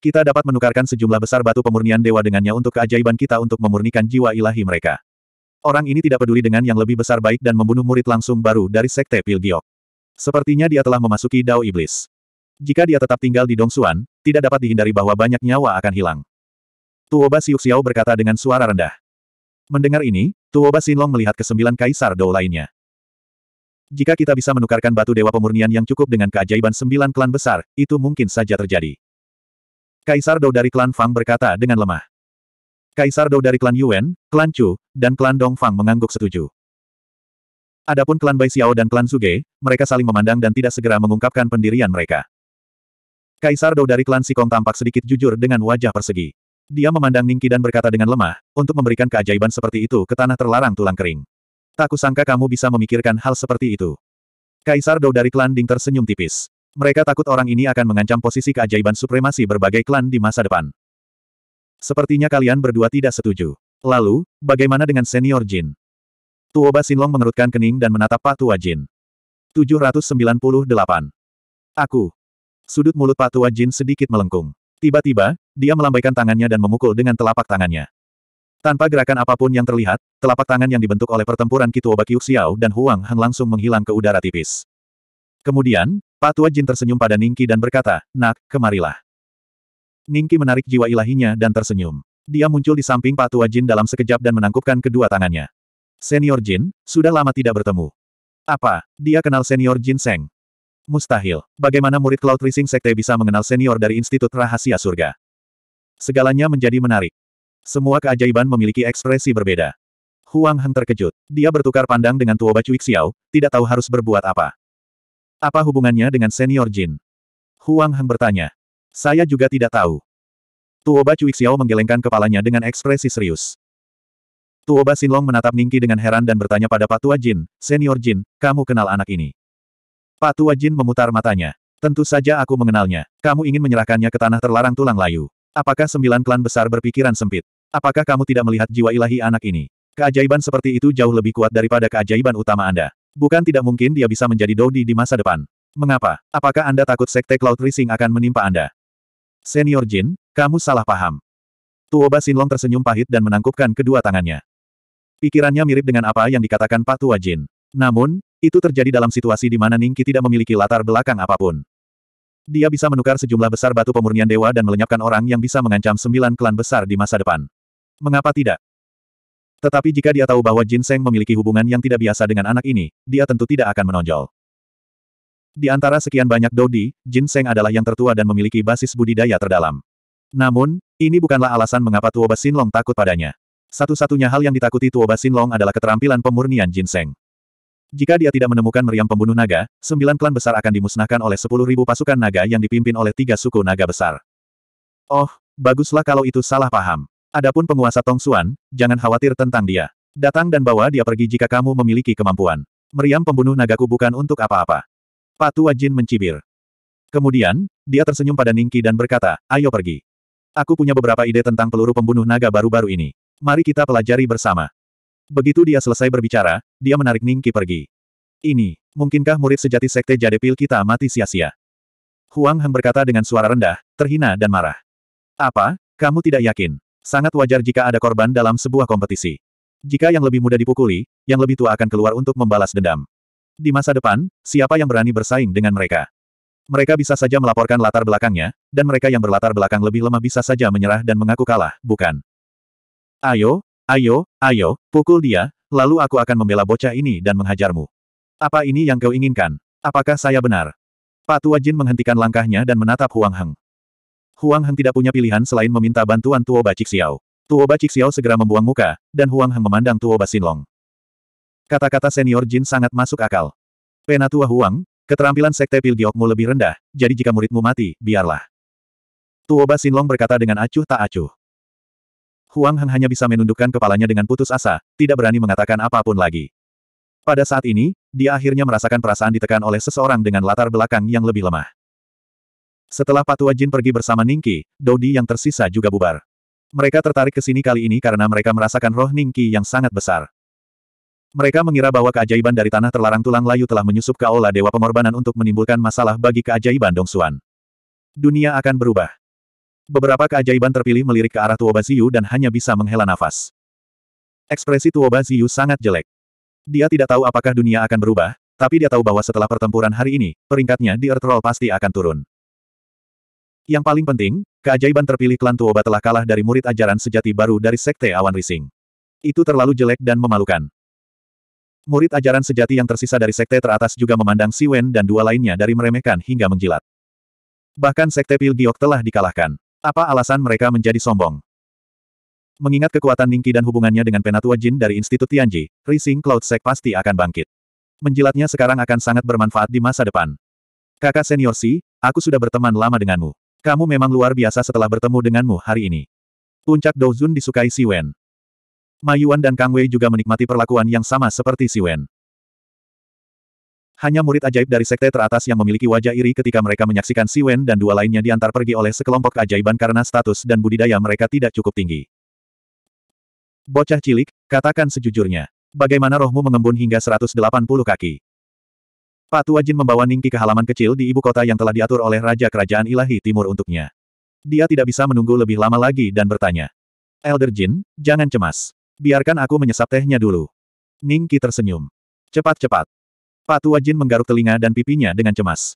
Kita dapat menukarkan sejumlah besar batu pemurnian dewa dengannya untuk keajaiban kita untuk memurnikan jiwa ilahi mereka. Orang ini tidak peduli dengan yang lebih besar baik dan membunuh murid langsung baru dari Sekte Pilgiok. Sepertinya dia telah memasuki Dao Iblis. Jika dia tetap tinggal di Dongsuan, tidak dapat dihindari bahwa banyak nyawa akan hilang. Tuoba Xiuxiao berkata dengan suara rendah. Mendengar ini, Tuoba Sinlong melihat kesembilan kaisar Dao lainnya. Jika kita bisa menukarkan batu dewa pemurnian yang cukup dengan keajaiban sembilan klan besar, itu mungkin saja terjadi. Kaisar Dou dari klan Fang berkata dengan lemah. Kaisar Dou dari klan Yuan, klan Chu, dan klan Dong Fang mengangguk setuju. Adapun klan Bai Xiao dan klan Suge, mereka saling memandang dan tidak segera mengungkapkan pendirian mereka. Kaisar Dou dari klan Sikong tampak sedikit jujur dengan wajah persegi. Dia memandang Ningki dan berkata dengan lemah, untuk memberikan keajaiban seperti itu ke tanah terlarang tulang kering. Tak kusangka kamu bisa memikirkan hal seperti itu. Kaisar Dou dari klan Ding tersenyum tipis. Mereka takut orang ini akan mengancam posisi keajaiban supremasi berbagai klan di masa depan. Sepertinya kalian berdua tidak setuju. Lalu, bagaimana dengan senior Jin? Tuoba Sinlong mengerutkan kening dan menatap Pak Tua Jin. 798. Aku. Sudut mulut Pak Tua Jin sedikit melengkung. Tiba-tiba, dia melambaikan tangannya dan memukul dengan telapak tangannya. Tanpa gerakan apapun yang terlihat, telapak tangan yang dibentuk oleh pertempuran Kituoba Qiuxiao dan Huang Heng langsung menghilang ke udara tipis. Kemudian, Pak Tua Jin tersenyum pada Ningki dan berkata, Nak, kemarilah. Ningki menarik jiwa ilahinya dan tersenyum. Dia muncul di samping Pak Tua Jin dalam sekejap dan menangkupkan kedua tangannya. Senior Jin, sudah lama tidak bertemu. Apa, dia kenal Senior Jin Seng? Mustahil. Bagaimana murid Cloud Rising Sekte bisa mengenal senior dari Institut Rahasia Surga? Segalanya menjadi menarik. Semua keajaiban memiliki ekspresi berbeda. Huang Heng terkejut. Dia bertukar pandang dengan Tuo Bacuik Xiao, tidak tahu harus berbuat apa. Apa hubungannya dengan senior Jin? Huang Heng bertanya. Saya juga tidak tahu. Tuoba Cui Xiao menggelengkan kepalanya dengan ekspresi serius. Tuoba Sinlong menatap Ningki dengan heran dan bertanya pada Patua Jin, Senior Jin, kamu kenal anak ini? Patua Jin memutar matanya. Tentu saja aku mengenalnya. Kamu ingin menyerahkannya ke tanah terlarang tulang layu. Apakah sembilan klan besar berpikiran sempit? Apakah kamu tidak melihat jiwa ilahi anak ini? Keajaiban seperti itu jauh lebih kuat daripada keajaiban utama Anda. Bukan tidak mungkin dia bisa menjadi Dodi di masa depan. Mengapa? Apakah Anda takut Sekte Cloud Rising akan menimpa Anda? Senior Jin, kamu salah paham. Tuoba Sinlong tersenyum pahit dan menangkupkan kedua tangannya. Pikirannya mirip dengan apa yang dikatakan Pak Tua Jin. Namun, itu terjadi dalam situasi di mana Ningki tidak memiliki latar belakang apapun. Dia bisa menukar sejumlah besar batu pemurnian dewa dan melenyapkan orang yang bisa mengancam sembilan klan besar di masa depan. Mengapa tidak? Tetapi jika dia tahu bahwa Jin Seng memiliki hubungan yang tidak biasa dengan anak ini, dia tentu tidak akan menonjol. Di antara sekian banyak Dodi, Jin Seng adalah yang tertua dan memiliki basis budidaya terdalam. Namun, ini bukanlah alasan mengapa Tuoba Sinlong takut padanya. Satu-satunya hal yang ditakuti Tuoba Sinlong adalah keterampilan pemurnian Jin Seng. Jika dia tidak menemukan meriam pembunuh naga, sembilan klan besar akan dimusnahkan oleh sepuluh ribu pasukan naga yang dipimpin oleh tiga suku naga besar. Oh, baguslah kalau itu salah paham. Adapun penguasa Tong Suan, jangan khawatir tentang dia. Datang dan bawa dia pergi jika kamu memiliki kemampuan. Meriam pembunuh nagaku bukan untuk apa-apa. Patua Jin mencibir. Kemudian, dia tersenyum pada Ningki dan berkata, ayo pergi. Aku punya beberapa ide tentang peluru pembunuh naga baru-baru ini. Mari kita pelajari bersama. Begitu dia selesai berbicara, dia menarik Ningki pergi. Ini, mungkinkah murid sejati sekte Jade Jadepil kita mati sia-sia? Huang Heng berkata dengan suara rendah, terhina dan marah. Apa, kamu tidak yakin? Sangat wajar jika ada korban dalam sebuah kompetisi. Jika yang lebih muda dipukuli, yang lebih tua akan keluar untuk membalas dendam. Di masa depan, siapa yang berani bersaing dengan mereka? Mereka bisa saja melaporkan latar belakangnya, dan mereka yang berlatar belakang lebih lemah bisa saja menyerah dan mengaku kalah, bukan? Ayo, ayo, ayo, pukul dia, lalu aku akan membela bocah ini dan menghajarmu. Apa ini yang kau inginkan? Apakah saya benar? Pak Tua Jin menghentikan langkahnya dan menatap Huang Heng. Huang Heng tidak punya pilihan selain meminta bantuan Tuo Ba Xiao. Tuo Ba Xiao segera membuang muka, dan Huang Heng memandang Tuo Ba Xinlong. Kata-kata senior Jin sangat masuk akal. Penatua Huang, keterampilan sekte pil giokmu lebih rendah, jadi jika muridmu mati, biarlah. Tuo Ba Xinlong berkata dengan acuh tak acuh. Huang Heng hanya bisa menundukkan kepalanya dengan putus asa, tidak berani mengatakan apapun lagi. Pada saat ini, dia akhirnya merasakan perasaan ditekan oleh seseorang dengan latar belakang yang lebih lemah. Setelah Patua Jin pergi bersama Ningki, Dodi yang tersisa juga bubar. Mereka tertarik ke sini kali ini karena mereka merasakan roh Ningki yang sangat besar. Mereka mengira bahwa keajaiban dari tanah terlarang tulang layu telah menyusup ke aula Dewa Pengorbanan untuk menimbulkan masalah bagi keajaiban Dongsuan. Dunia akan berubah. Beberapa keajaiban terpilih melirik ke arah Tuoba Ziyu dan hanya bisa menghela nafas. Ekspresi Tuoba Ziyu sangat jelek. Dia tidak tahu apakah dunia akan berubah, tapi dia tahu bahwa setelah pertempuran hari ini, peringkatnya di Earth Roll pasti akan turun. Yang paling penting, keajaiban terpilih klan Tuoba telah kalah dari murid ajaran sejati baru dari Sekte Awan Rising. Itu terlalu jelek dan memalukan. Murid ajaran sejati yang tersisa dari Sekte teratas juga memandang Si Wen dan dua lainnya dari meremehkan hingga menjilat. Bahkan Sekte Pil Giok telah dikalahkan. Apa alasan mereka menjadi sombong? Mengingat kekuatan Ningki dan hubungannya dengan Penatua Jin dari Institut Tianji, Rising Cloud Sek pasti akan bangkit. Menjilatnya sekarang akan sangat bermanfaat di masa depan. Kakak senior Si, aku sudah berteman lama denganmu. Kamu memang luar biasa setelah bertemu denganmu hari ini. Puncak Douzun disukai Si Wen. Mayuan dan Kang Wei juga menikmati perlakuan yang sama seperti Si Wen. Hanya murid ajaib dari sekte teratas yang memiliki wajah iri ketika mereka menyaksikan Si Wen dan dua lainnya diantar pergi oleh sekelompok keajaiban karena status dan budidaya mereka tidak cukup tinggi. Bocah cilik, katakan sejujurnya. Bagaimana rohmu mengembun hingga 180 kaki? Pak Tua Jin membawa Ningki ke halaman kecil di ibu kota yang telah diatur oleh Raja Kerajaan Ilahi Timur untuknya. Dia tidak bisa menunggu lebih lama lagi dan bertanya. Elder Jin, jangan cemas. Biarkan aku menyesap tehnya dulu. Ningki tersenyum. Cepat-cepat. Pak Tua Jin menggaruk telinga dan pipinya dengan cemas.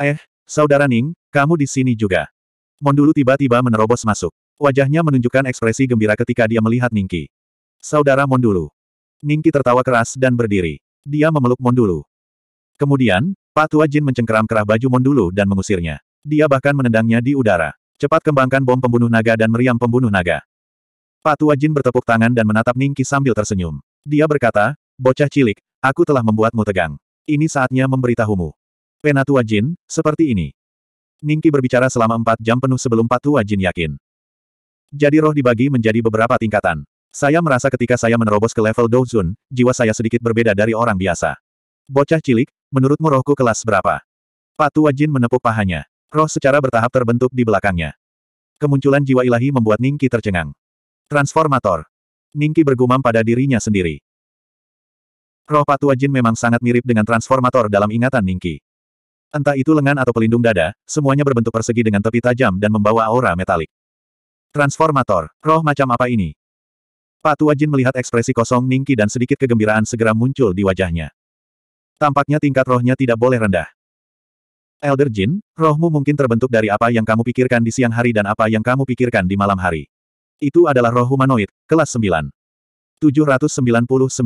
Eh, saudara Ning, kamu di sini juga. Mondulu tiba-tiba menerobos masuk. Wajahnya menunjukkan ekspresi gembira ketika dia melihat Ningki. Saudara Mondulu. Ningki tertawa keras dan berdiri. Dia memeluk Mondulu. Kemudian, Pak Tua Jin mencengkeram kerah baju Mondulu dan mengusirnya. Dia bahkan menendangnya di udara. Cepat kembangkan bom pembunuh naga dan meriam pembunuh naga. Pak Tua Jin bertepuk tangan dan menatap Ningki sambil tersenyum. Dia berkata, bocah cilik, aku telah membuatmu tegang. Ini saatnya memberitahumu. Penatua Jin, seperti ini. Ningki berbicara selama empat jam penuh sebelum Patua Jin yakin. Jadi roh dibagi menjadi beberapa tingkatan. Saya merasa ketika saya menerobos ke level Douzun, jiwa saya sedikit berbeda dari orang biasa. Bocah cilik, menurutmu rohku kelas berapa? Patua Jin menepuk pahanya. Roh secara bertahap terbentuk di belakangnya. Kemunculan jiwa ilahi membuat Ningki tercengang. Transformator. Ningki bergumam pada dirinya sendiri. Roh patua Jin memang sangat mirip dengan transformator dalam ingatan Ningki. Entah itu lengan atau pelindung dada, semuanya berbentuk persegi dengan tepi tajam dan membawa aura metalik. Transformator, roh macam apa ini? Patua Jin melihat ekspresi kosong Ningki dan sedikit kegembiraan segera muncul di wajahnya. Tampaknya tingkat rohnya tidak boleh rendah. Elder Jin, rohmu mungkin terbentuk dari apa yang kamu pikirkan di siang hari dan apa yang kamu pikirkan di malam hari. Itu adalah roh humanoid, kelas 9. 799.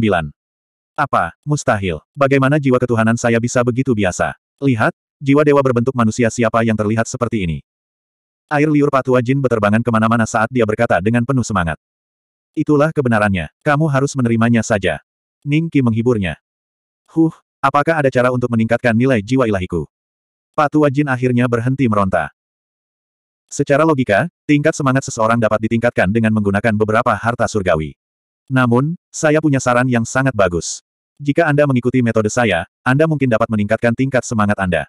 Apa, mustahil. Bagaimana jiwa ketuhanan saya bisa begitu biasa? Lihat, jiwa dewa berbentuk manusia siapa yang terlihat seperti ini. Air liur patua Jin beterbangan kemana-mana saat dia berkata dengan penuh semangat. Itulah kebenarannya, kamu harus menerimanya saja. Ning Qi menghiburnya. Huh, Apakah ada cara untuk meningkatkan nilai jiwa ilahiku? Patua Jin akhirnya berhenti meronta. Secara logika, tingkat semangat seseorang dapat ditingkatkan dengan menggunakan beberapa harta surgawi. Namun, saya punya saran yang sangat bagus. Jika Anda mengikuti metode saya, Anda mungkin dapat meningkatkan tingkat semangat Anda.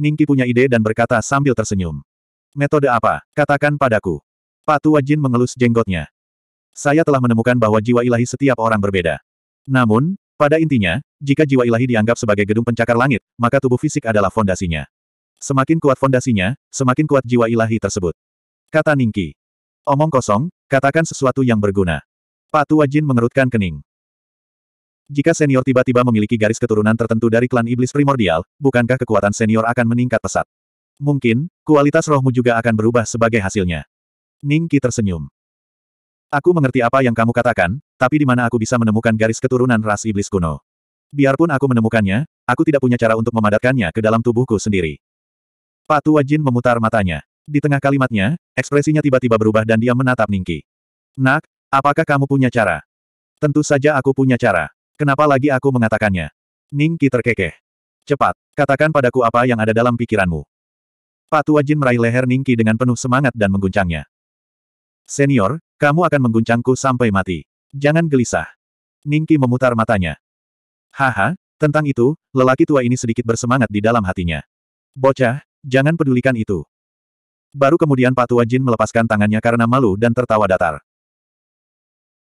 Ningki punya ide dan berkata sambil tersenyum. Metode apa? Katakan padaku. Patu Jin mengelus jenggotnya. Saya telah menemukan bahwa jiwa ilahi setiap orang berbeda. Namun, pada intinya, jika jiwa ilahi dianggap sebagai gedung pencakar langit, maka tubuh fisik adalah fondasinya. Semakin kuat fondasinya, semakin kuat jiwa ilahi tersebut. Kata Ningki. Omong kosong, katakan sesuatu yang berguna. Pak Tua Jin mengerutkan kening. Jika senior tiba-tiba memiliki garis keturunan tertentu dari klan iblis primordial, bukankah kekuatan senior akan meningkat pesat? Mungkin, kualitas rohmu juga akan berubah sebagai hasilnya. Ningki tersenyum. Aku mengerti apa yang kamu katakan, tapi di mana aku bisa menemukan garis keturunan ras iblis kuno? Biarpun aku menemukannya, aku tidak punya cara untuk memadatkannya ke dalam tubuhku sendiri. Pak Tua Jin memutar matanya. Di tengah kalimatnya, ekspresinya tiba-tiba berubah dan dia menatap Ningki. Nak, apakah kamu punya cara? Tentu saja aku punya cara. Kenapa lagi aku mengatakannya? Ningki terkekeh. Cepat, katakan padaku apa yang ada dalam pikiranmu. Pak Tua Jin meraih leher Ningki dengan penuh semangat dan mengguncangnya. Senior, kamu akan mengguncangku sampai mati. Jangan gelisah. Ningki memutar matanya. Haha, tentang itu, lelaki tua ini sedikit bersemangat di dalam hatinya. Bocah, jangan pedulikan itu. Baru kemudian Patua Jin melepaskan tangannya karena malu dan tertawa datar.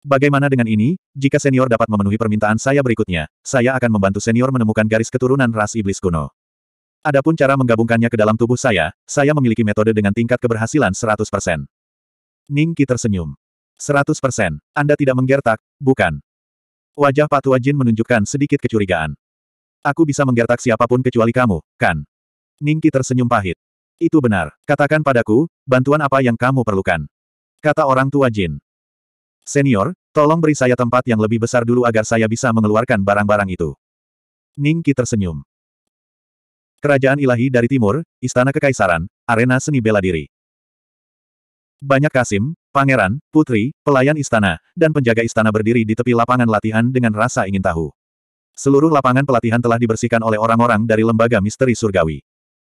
Bagaimana dengan ini, jika senior dapat memenuhi permintaan saya berikutnya, saya akan membantu senior menemukan garis keturunan ras iblis kuno. Adapun cara menggabungkannya ke dalam tubuh saya, saya memiliki metode dengan tingkat keberhasilan 100%. Ningki tersenyum. Seratus persen. Anda tidak menggertak, bukan? Wajah Pak Tua Jin menunjukkan sedikit kecurigaan. Aku bisa menggertak siapapun kecuali kamu, kan? Ningki tersenyum pahit. Itu benar. Katakan padaku, bantuan apa yang kamu perlukan? Kata orang tua Jin. Senior, tolong beri saya tempat yang lebih besar dulu agar saya bisa mengeluarkan barang-barang itu. Ningki tersenyum. Kerajaan ilahi dari timur, istana kekaisaran, arena seni bela diri. Banyak Kasim, pangeran, putri, pelayan istana, dan penjaga istana berdiri di tepi lapangan latihan dengan rasa ingin tahu. Seluruh lapangan pelatihan telah dibersihkan oleh orang-orang dari lembaga misteri surgawi.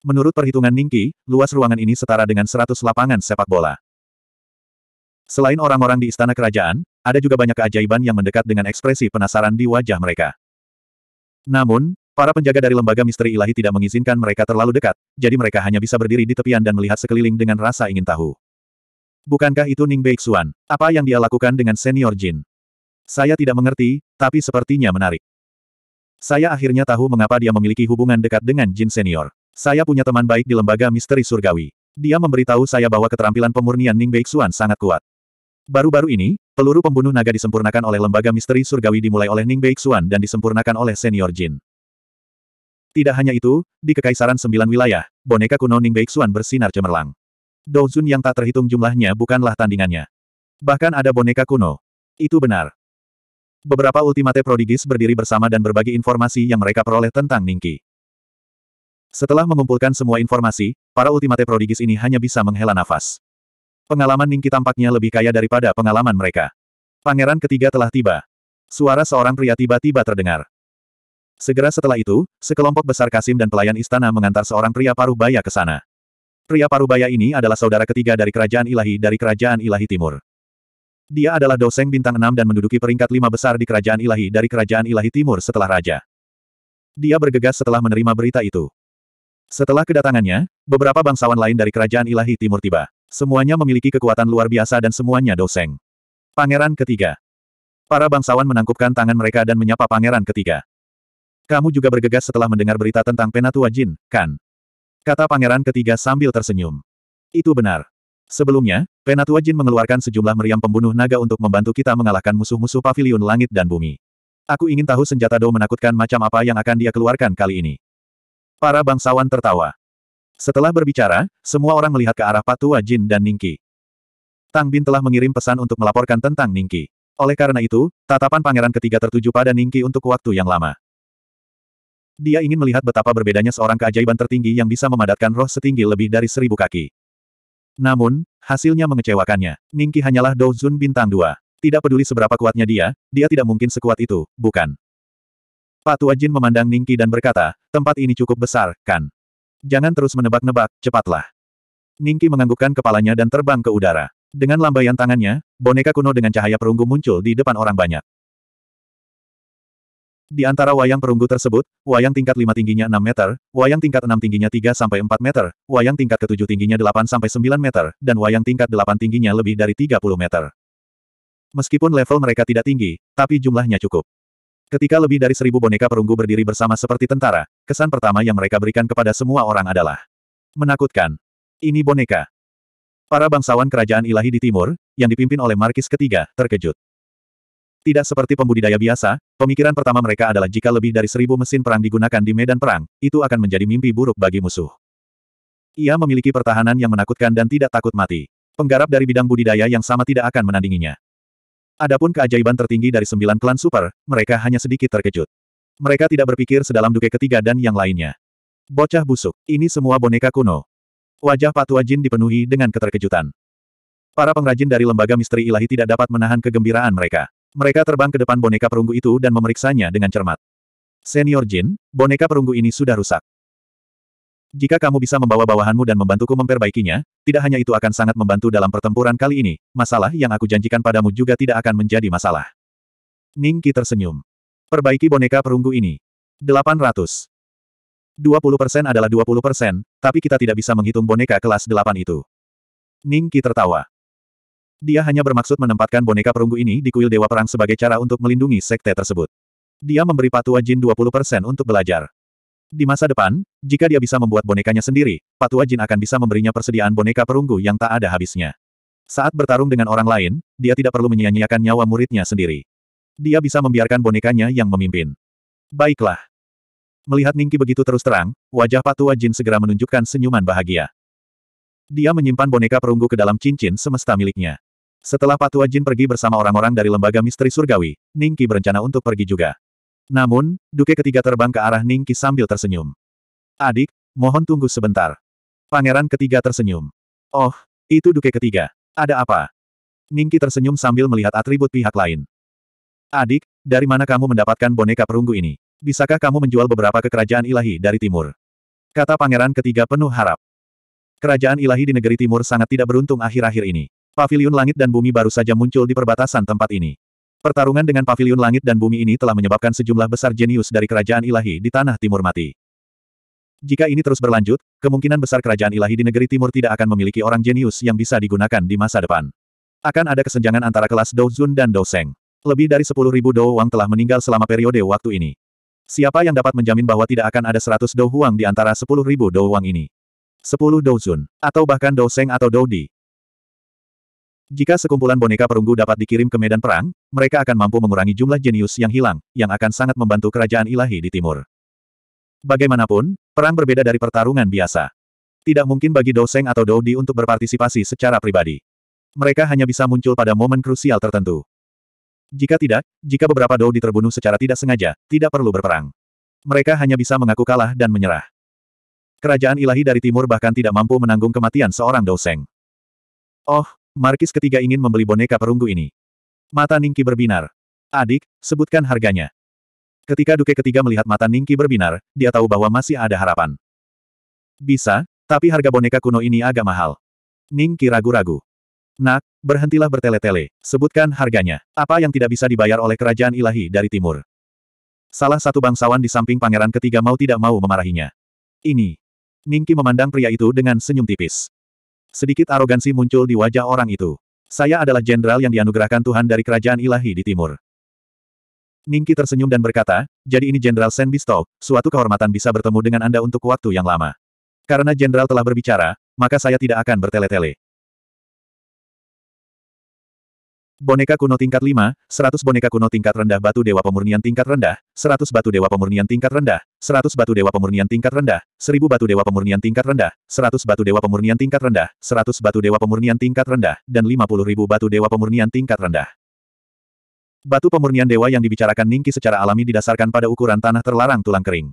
Menurut perhitungan Ningki, luas ruangan ini setara dengan 100 lapangan sepak bola. Selain orang-orang di istana kerajaan, ada juga banyak keajaiban yang mendekat dengan ekspresi penasaran di wajah mereka. Namun, para penjaga dari lembaga misteri ilahi tidak mengizinkan mereka terlalu dekat, jadi mereka hanya bisa berdiri di tepian dan melihat sekeliling dengan rasa ingin tahu. Bukankah itu Ning Beixuan? Apa yang dia lakukan dengan senior Jin? Saya tidak mengerti, tapi sepertinya menarik. Saya akhirnya tahu mengapa dia memiliki hubungan dekat dengan Jin senior. Saya punya teman baik di lembaga misteri surgawi. Dia memberitahu saya bahwa keterampilan pemurnian Ning Beixuan sangat kuat. Baru-baru ini, peluru pembunuh naga disempurnakan oleh lembaga misteri surgawi dimulai oleh Ning Beixuan dan disempurnakan oleh senior Jin. Tidak hanya itu, di Kekaisaran Sembilan Wilayah, boneka kuno Ning Beixuan bersinar cemerlang. Douzun yang tak terhitung jumlahnya bukanlah tandingannya. Bahkan ada boneka kuno. Itu benar. Beberapa ultimate prodigis berdiri bersama dan berbagi informasi yang mereka peroleh tentang Ningki. Setelah mengumpulkan semua informasi, para ultimate prodigis ini hanya bisa menghela nafas. Pengalaman Ningki tampaknya lebih kaya daripada pengalaman mereka. Pangeran ketiga telah tiba. Suara seorang pria tiba-tiba terdengar. Segera setelah itu, sekelompok besar Kasim dan pelayan istana mengantar seorang pria paruh baya ke sana. Pria Parubaya ini adalah saudara ketiga dari Kerajaan Ilahi dari Kerajaan Ilahi Timur. Dia adalah doseng bintang enam dan menduduki peringkat lima besar di Kerajaan Ilahi dari Kerajaan Ilahi Timur setelah Raja. Dia bergegas setelah menerima berita itu. Setelah kedatangannya, beberapa bangsawan lain dari Kerajaan Ilahi Timur tiba. Semuanya memiliki kekuatan luar biasa dan semuanya doseng. Pangeran ketiga. Para bangsawan menangkupkan tangan mereka dan menyapa pangeran ketiga. Kamu juga bergegas setelah mendengar berita tentang Penatua Jin, kan? Kata pangeran ketiga sambil tersenyum. Itu benar. Sebelumnya, Penatua Jin mengeluarkan sejumlah meriam pembunuh naga untuk membantu kita mengalahkan musuh-musuh pavilion langit dan bumi. Aku ingin tahu senjata Do menakutkan macam apa yang akan dia keluarkan kali ini. Para bangsawan tertawa. Setelah berbicara, semua orang melihat ke arah Patua Jin dan Ningki. Tang Bin telah mengirim pesan untuk melaporkan tentang Ningki. Oleh karena itu, tatapan pangeran ketiga tertuju pada Ningki untuk waktu yang lama. Dia ingin melihat betapa berbedanya seorang keajaiban tertinggi yang bisa memadatkan roh setinggi lebih dari seribu kaki. Namun, hasilnya mengecewakannya. Ningki hanyalah Douzun bintang dua. Tidak peduli seberapa kuatnya dia, dia tidak mungkin sekuat itu, bukan? Pak tua Jin memandang Ningki dan berkata, tempat ini cukup besar, kan? Jangan terus menebak-nebak, cepatlah. Ningki menganggukkan kepalanya dan terbang ke udara. Dengan lambaian tangannya, boneka kuno dengan cahaya perunggu muncul di depan orang banyak. Di antara wayang perunggu tersebut, wayang tingkat 5 tingginya 6 meter, wayang tingkat 6 tingginya 3-4 meter, wayang tingkat ke-7 tingginya 8-9 meter, dan wayang tingkat 8 tingginya lebih dari 30 meter. Meskipun level mereka tidak tinggi, tapi jumlahnya cukup. Ketika lebih dari seribu boneka perunggu berdiri bersama seperti tentara, kesan pertama yang mereka berikan kepada semua orang adalah menakutkan. Ini boneka. Para bangsawan kerajaan ilahi di timur, yang dipimpin oleh Markis ketiga, terkejut. Tidak seperti pembudidaya biasa, pemikiran pertama mereka adalah jika lebih dari seribu mesin perang digunakan di medan perang, itu akan menjadi mimpi buruk bagi musuh. Ia memiliki pertahanan yang menakutkan dan tidak takut mati. Penggarap dari bidang budidaya yang sama tidak akan menandinginya. Adapun keajaiban tertinggi dari sembilan klan super, mereka hanya sedikit terkejut. Mereka tidak berpikir sedalam duke ketiga dan yang lainnya. Bocah busuk, ini semua boneka kuno. Wajah Patua Jin dipenuhi dengan keterkejutan. Para pengrajin dari lembaga misteri ilahi tidak dapat menahan kegembiraan mereka. Mereka terbang ke depan boneka perunggu itu dan memeriksanya dengan cermat. Senior Jin, boneka perunggu ini sudah rusak. Jika kamu bisa membawa bawahanmu dan membantuku memperbaikinya, tidak hanya itu akan sangat membantu dalam pertempuran kali ini, masalah yang aku janjikan padamu juga tidak akan menjadi masalah. Ningki tersenyum. Perbaiki boneka perunggu ini. 800. 20% adalah 20%, tapi kita tidak bisa menghitung boneka kelas 8 itu. Ningki tertawa. Dia hanya bermaksud menempatkan boneka perunggu ini di kuil Dewa Perang sebagai cara untuk melindungi sekte tersebut. Dia memberi Patua Jin 20% untuk belajar. Di masa depan, jika dia bisa membuat bonekanya sendiri, Patua Jin akan bisa memberinya persediaan boneka perunggu yang tak ada habisnya. Saat bertarung dengan orang lain, dia tidak perlu menyia-nyiakan nyawa muridnya sendiri. Dia bisa membiarkan bonekanya yang memimpin. Baiklah. Melihat Ningki begitu terus terang, wajah Patua Jin segera menunjukkan senyuman bahagia. Dia menyimpan boneka perunggu ke dalam cincin semesta miliknya. Setelah Patua Jin pergi bersama orang-orang dari lembaga misteri surgawi, Ningki berencana untuk pergi juga. Namun, Duke ketiga terbang ke arah Ningki sambil tersenyum. Adik, mohon tunggu sebentar. Pangeran ketiga tersenyum. Oh, itu Duke ketiga. Ada apa? Ningki tersenyum sambil melihat atribut pihak lain. Adik, dari mana kamu mendapatkan boneka perunggu ini? Bisakah kamu menjual beberapa ke kerajaan ilahi dari timur? Kata pangeran ketiga penuh harap. Kerajaan ilahi di negeri timur sangat tidak beruntung akhir-akhir ini. Paviliun langit dan bumi baru saja muncul di perbatasan tempat ini. Pertarungan dengan paviliun langit dan bumi ini telah menyebabkan sejumlah besar jenius dari kerajaan ilahi di tanah timur mati. Jika ini terus berlanjut, kemungkinan besar kerajaan ilahi di negeri timur tidak akan memiliki orang jenius yang bisa digunakan di masa depan. Akan ada kesenjangan antara kelas Dou Zun dan Dou Seng. Lebih dari 10.000 Dou Wang telah meninggal selama periode waktu ini. Siapa yang dapat menjamin bahwa tidak akan ada 100 Dou Huang di antara 10.000 Dou Wang ini? 10 Zun, atau bahkan Dou Seng atau Dou Di? Jika sekumpulan boneka perunggu dapat dikirim ke medan perang, mereka akan mampu mengurangi jumlah jenius yang hilang, yang akan sangat membantu kerajaan ilahi di timur. Bagaimanapun, perang berbeda dari pertarungan biasa. Tidak mungkin bagi Dou atau Dou Di untuk berpartisipasi secara pribadi. Mereka hanya bisa muncul pada momen krusial tertentu. Jika tidak, jika beberapa Dou Di terbunuh secara tidak sengaja, tidak perlu berperang. Mereka hanya bisa mengaku kalah dan menyerah. Kerajaan ilahi dari timur bahkan tidak mampu menanggung kematian seorang Dou Oh, Markis ketiga ingin membeli boneka perunggu ini. Mata Ningki berbinar. Adik, sebutkan harganya. Ketika Duke ketiga melihat mata Ningki berbinar, dia tahu bahwa masih ada harapan. Bisa, tapi harga boneka kuno ini agak mahal. Ningki ragu-ragu. Nak, berhentilah bertele-tele, sebutkan harganya. Apa yang tidak bisa dibayar oleh kerajaan ilahi dari timur? Salah satu bangsawan di samping pangeran ketiga mau tidak mau memarahinya. Ini. Ningki memandang pria itu dengan senyum tipis. Sedikit arogansi muncul di wajah orang itu. Saya adalah jenderal yang dianugerahkan Tuhan dari kerajaan ilahi di timur. Ningki tersenyum dan berkata, jadi ini Jenderal Sen Bisto, suatu kehormatan bisa bertemu dengan Anda untuk waktu yang lama. Karena Jenderal telah berbicara, maka saya tidak akan bertele-tele. boneka kuno tingkat 5, 100 boneka kuno tingkat rendah batu dewa pemurnian tingkat rendah, 100 batu dewa pemurnian tingkat rendah, 100 batu dewa pemurnian tingkat rendah, 1000 batu dewa pemurnian tingkat rendah, 100 batu dewa pemurnian tingkat rendah, 100 batu dewa pemurnian tingkat rendah, dan 50.000 batu dewa pemurnian tingkat rendah. Batu pemurnian dewa yang dibicarakan Ningki secara alami didasarkan pada ukuran tanah terlarang tulang kering.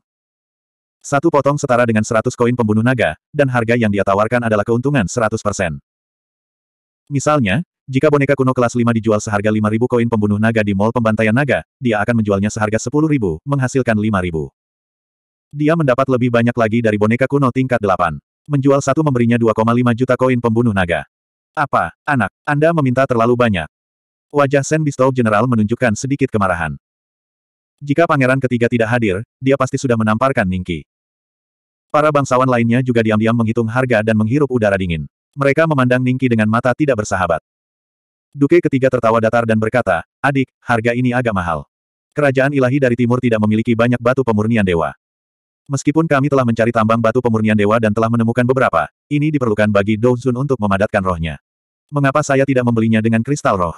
Satu potong setara dengan 100 koin pembunuh naga, dan harga yang dia tawarkan adalah keuntungan 100%. Misalnya, jika boneka kuno kelas 5 dijual seharga 5.000 koin pembunuh naga di Mall Pembantaian Naga, dia akan menjualnya seharga 10.000, menghasilkan 5.000. Dia mendapat lebih banyak lagi dari boneka kuno tingkat 8. Menjual satu memberinya 2,5 juta koin pembunuh naga. Apa, anak, Anda meminta terlalu banyak. Wajah Sen Bistow General menunjukkan sedikit kemarahan. Jika pangeran ketiga tidak hadir, dia pasti sudah menamparkan Ningki. Para bangsawan lainnya juga diam-diam menghitung harga dan menghirup udara dingin. Mereka memandang Ningki dengan mata tidak bersahabat. Duke ketiga tertawa datar dan berkata, adik, harga ini agak mahal. Kerajaan ilahi dari timur tidak memiliki banyak batu pemurnian dewa. Meskipun kami telah mencari tambang batu pemurnian dewa dan telah menemukan beberapa, ini diperlukan bagi Douzun untuk memadatkan rohnya. Mengapa saya tidak membelinya dengan kristal roh?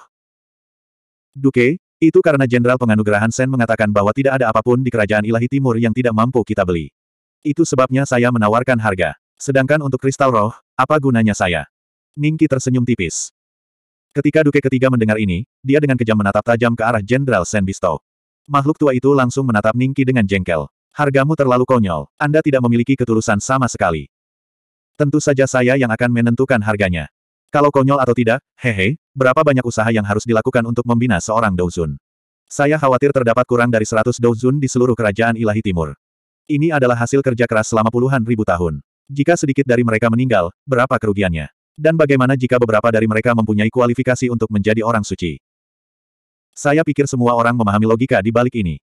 Duke, itu karena Jenderal Penganugerahan Sen mengatakan bahwa tidak ada apapun di kerajaan ilahi timur yang tidak mampu kita beli. Itu sebabnya saya menawarkan harga. Sedangkan untuk kristal roh, apa gunanya saya? Ningki tersenyum tipis. Ketika Duke ketiga mendengar ini, dia dengan kejam menatap tajam ke arah Jenderal Sen Makhluk tua itu langsung menatap Ningki dengan jengkel. Hargamu terlalu konyol, Anda tidak memiliki ketulusan sama sekali. Tentu saja saya yang akan menentukan harganya. Kalau konyol atau tidak, hehe, berapa banyak usaha yang harus dilakukan untuk membina seorang Douzun. Saya khawatir terdapat kurang dari 100 Douzun di seluruh kerajaan ilahi timur. Ini adalah hasil kerja keras selama puluhan ribu tahun. Jika sedikit dari mereka meninggal, berapa kerugiannya? Dan bagaimana jika beberapa dari mereka mempunyai kualifikasi untuk menjadi orang suci? Saya pikir semua orang memahami logika di balik ini.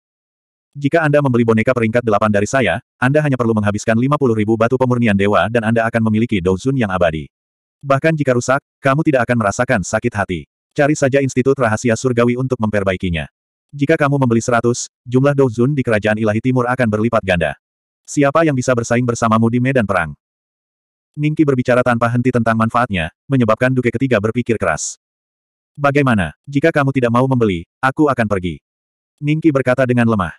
Jika Anda membeli boneka peringkat 8 dari saya, Anda hanya perlu menghabiskan 50 ribu batu pemurnian dewa dan Anda akan memiliki Douzun yang abadi. Bahkan jika rusak, kamu tidak akan merasakan sakit hati. Cari saja Institut Rahasia Surgawi untuk memperbaikinya. Jika kamu membeli 100, jumlah Douzun di Kerajaan Ilahi Timur akan berlipat ganda. Siapa yang bisa bersaing bersamamu di medan perang? Ningki berbicara tanpa henti tentang manfaatnya, menyebabkan Duke ketiga berpikir keras. Bagaimana, jika kamu tidak mau membeli, aku akan pergi. Ningki berkata dengan lemah.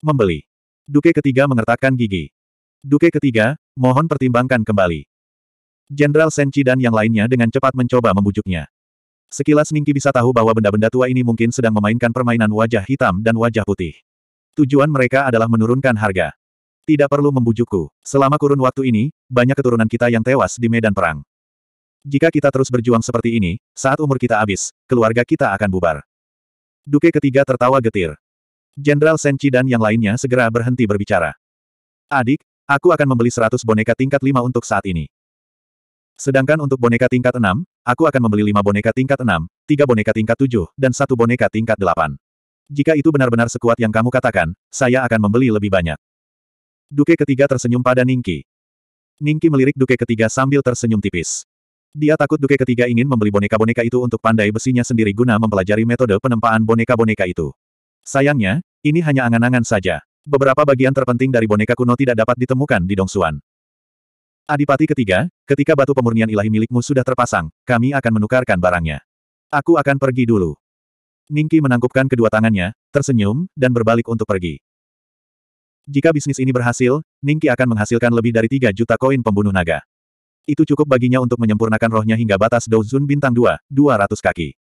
Membeli. Duke ketiga mengertakkan gigi. Duke ketiga, mohon pertimbangkan kembali. Jenderal Senchi dan yang lainnya dengan cepat mencoba membujuknya. Sekilas Ningki bisa tahu bahwa benda-benda tua ini mungkin sedang memainkan permainan wajah hitam dan wajah putih. Tujuan mereka adalah menurunkan harga. Tidak perlu membujukku. Selama kurun waktu ini, banyak keturunan kita yang tewas di medan perang. Jika kita terus berjuang seperti ini, saat umur kita habis, keluarga kita akan bubar. Duke ketiga tertawa getir. Jenderal Senchi dan yang lainnya segera berhenti berbicara. Adik, aku akan membeli 100 boneka tingkat 5 untuk saat ini. Sedangkan untuk boneka tingkat 6, aku akan membeli 5 boneka tingkat 6, 3 boneka tingkat 7, dan 1 boneka tingkat 8. Jika itu benar-benar sekuat yang kamu katakan, saya akan membeli lebih banyak. Duke ketiga tersenyum pada Ningki. Ningki melirik Duke ketiga sambil tersenyum tipis. Dia takut Duke ketiga ingin membeli boneka-boneka itu untuk pandai besinya sendiri guna mempelajari metode penempaan boneka-boneka itu. Sayangnya, ini hanya angan-angan saja. Beberapa bagian terpenting dari boneka kuno tidak dapat ditemukan di Dongsuan. Adipati ketiga, ketika batu pemurnian ilahi milikmu sudah terpasang, kami akan menukarkan barangnya. Aku akan pergi dulu. Ningki menangkupkan kedua tangannya, tersenyum, dan berbalik untuk pergi. Jika bisnis ini berhasil, Ningki akan menghasilkan lebih dari 3 juta koin pembunuh naga. Itu cukup baginya untuk menyempurnakan rohnya hingga batas Douzun bintang 2, 200 kaki.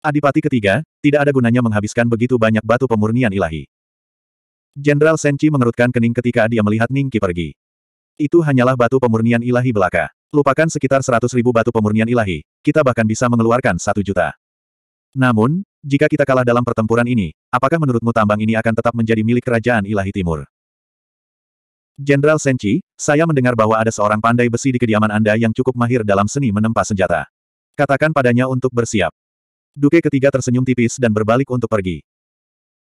Adipati ketiga, tidak ada gunanya menghabiskan begitu banyak batu pemurnian ilahi. Jenderal Senchi mengerutkan kening ketika dia melihat Ningki pergi. Itu hanyalah batu pemurnian ilahi belaka. Lupakan sekitar 100 ribu batu pemurnian ilahi, kita bahkan bisa mengeluarkan satu juta. Namun, jika kita kalah dalam pertempuran ini, apakah menurutmu tambang ini akan tetap menjadi milik kerajaan ilahi timur? Jenderal Senchi, saya mendengar bahwa ada seorang pandai besi di kediaman Anda yang cukup mahir dalam seni menempa senjata. Katakan padanya untuk bersiap. Duke ketiga tersenyum tipis dan berbalik untuk pergi.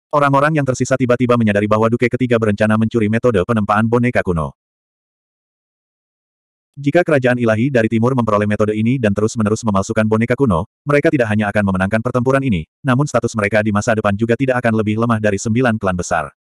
Orang-orang yang tersisa tiba-tiba menyadari bahwa Duke ketiga berencana mencuri metode penempaan boneka kuno. Jika kerajaan ilahi dari timur memperoleh metode ini dan terus-menerus memalsukan boneka kuno, mereka tidak hanya akan memenangkan pertempuran ini, namun status mereka di masa depan juga tidak akan lebih lemah dari sembilan klan besar.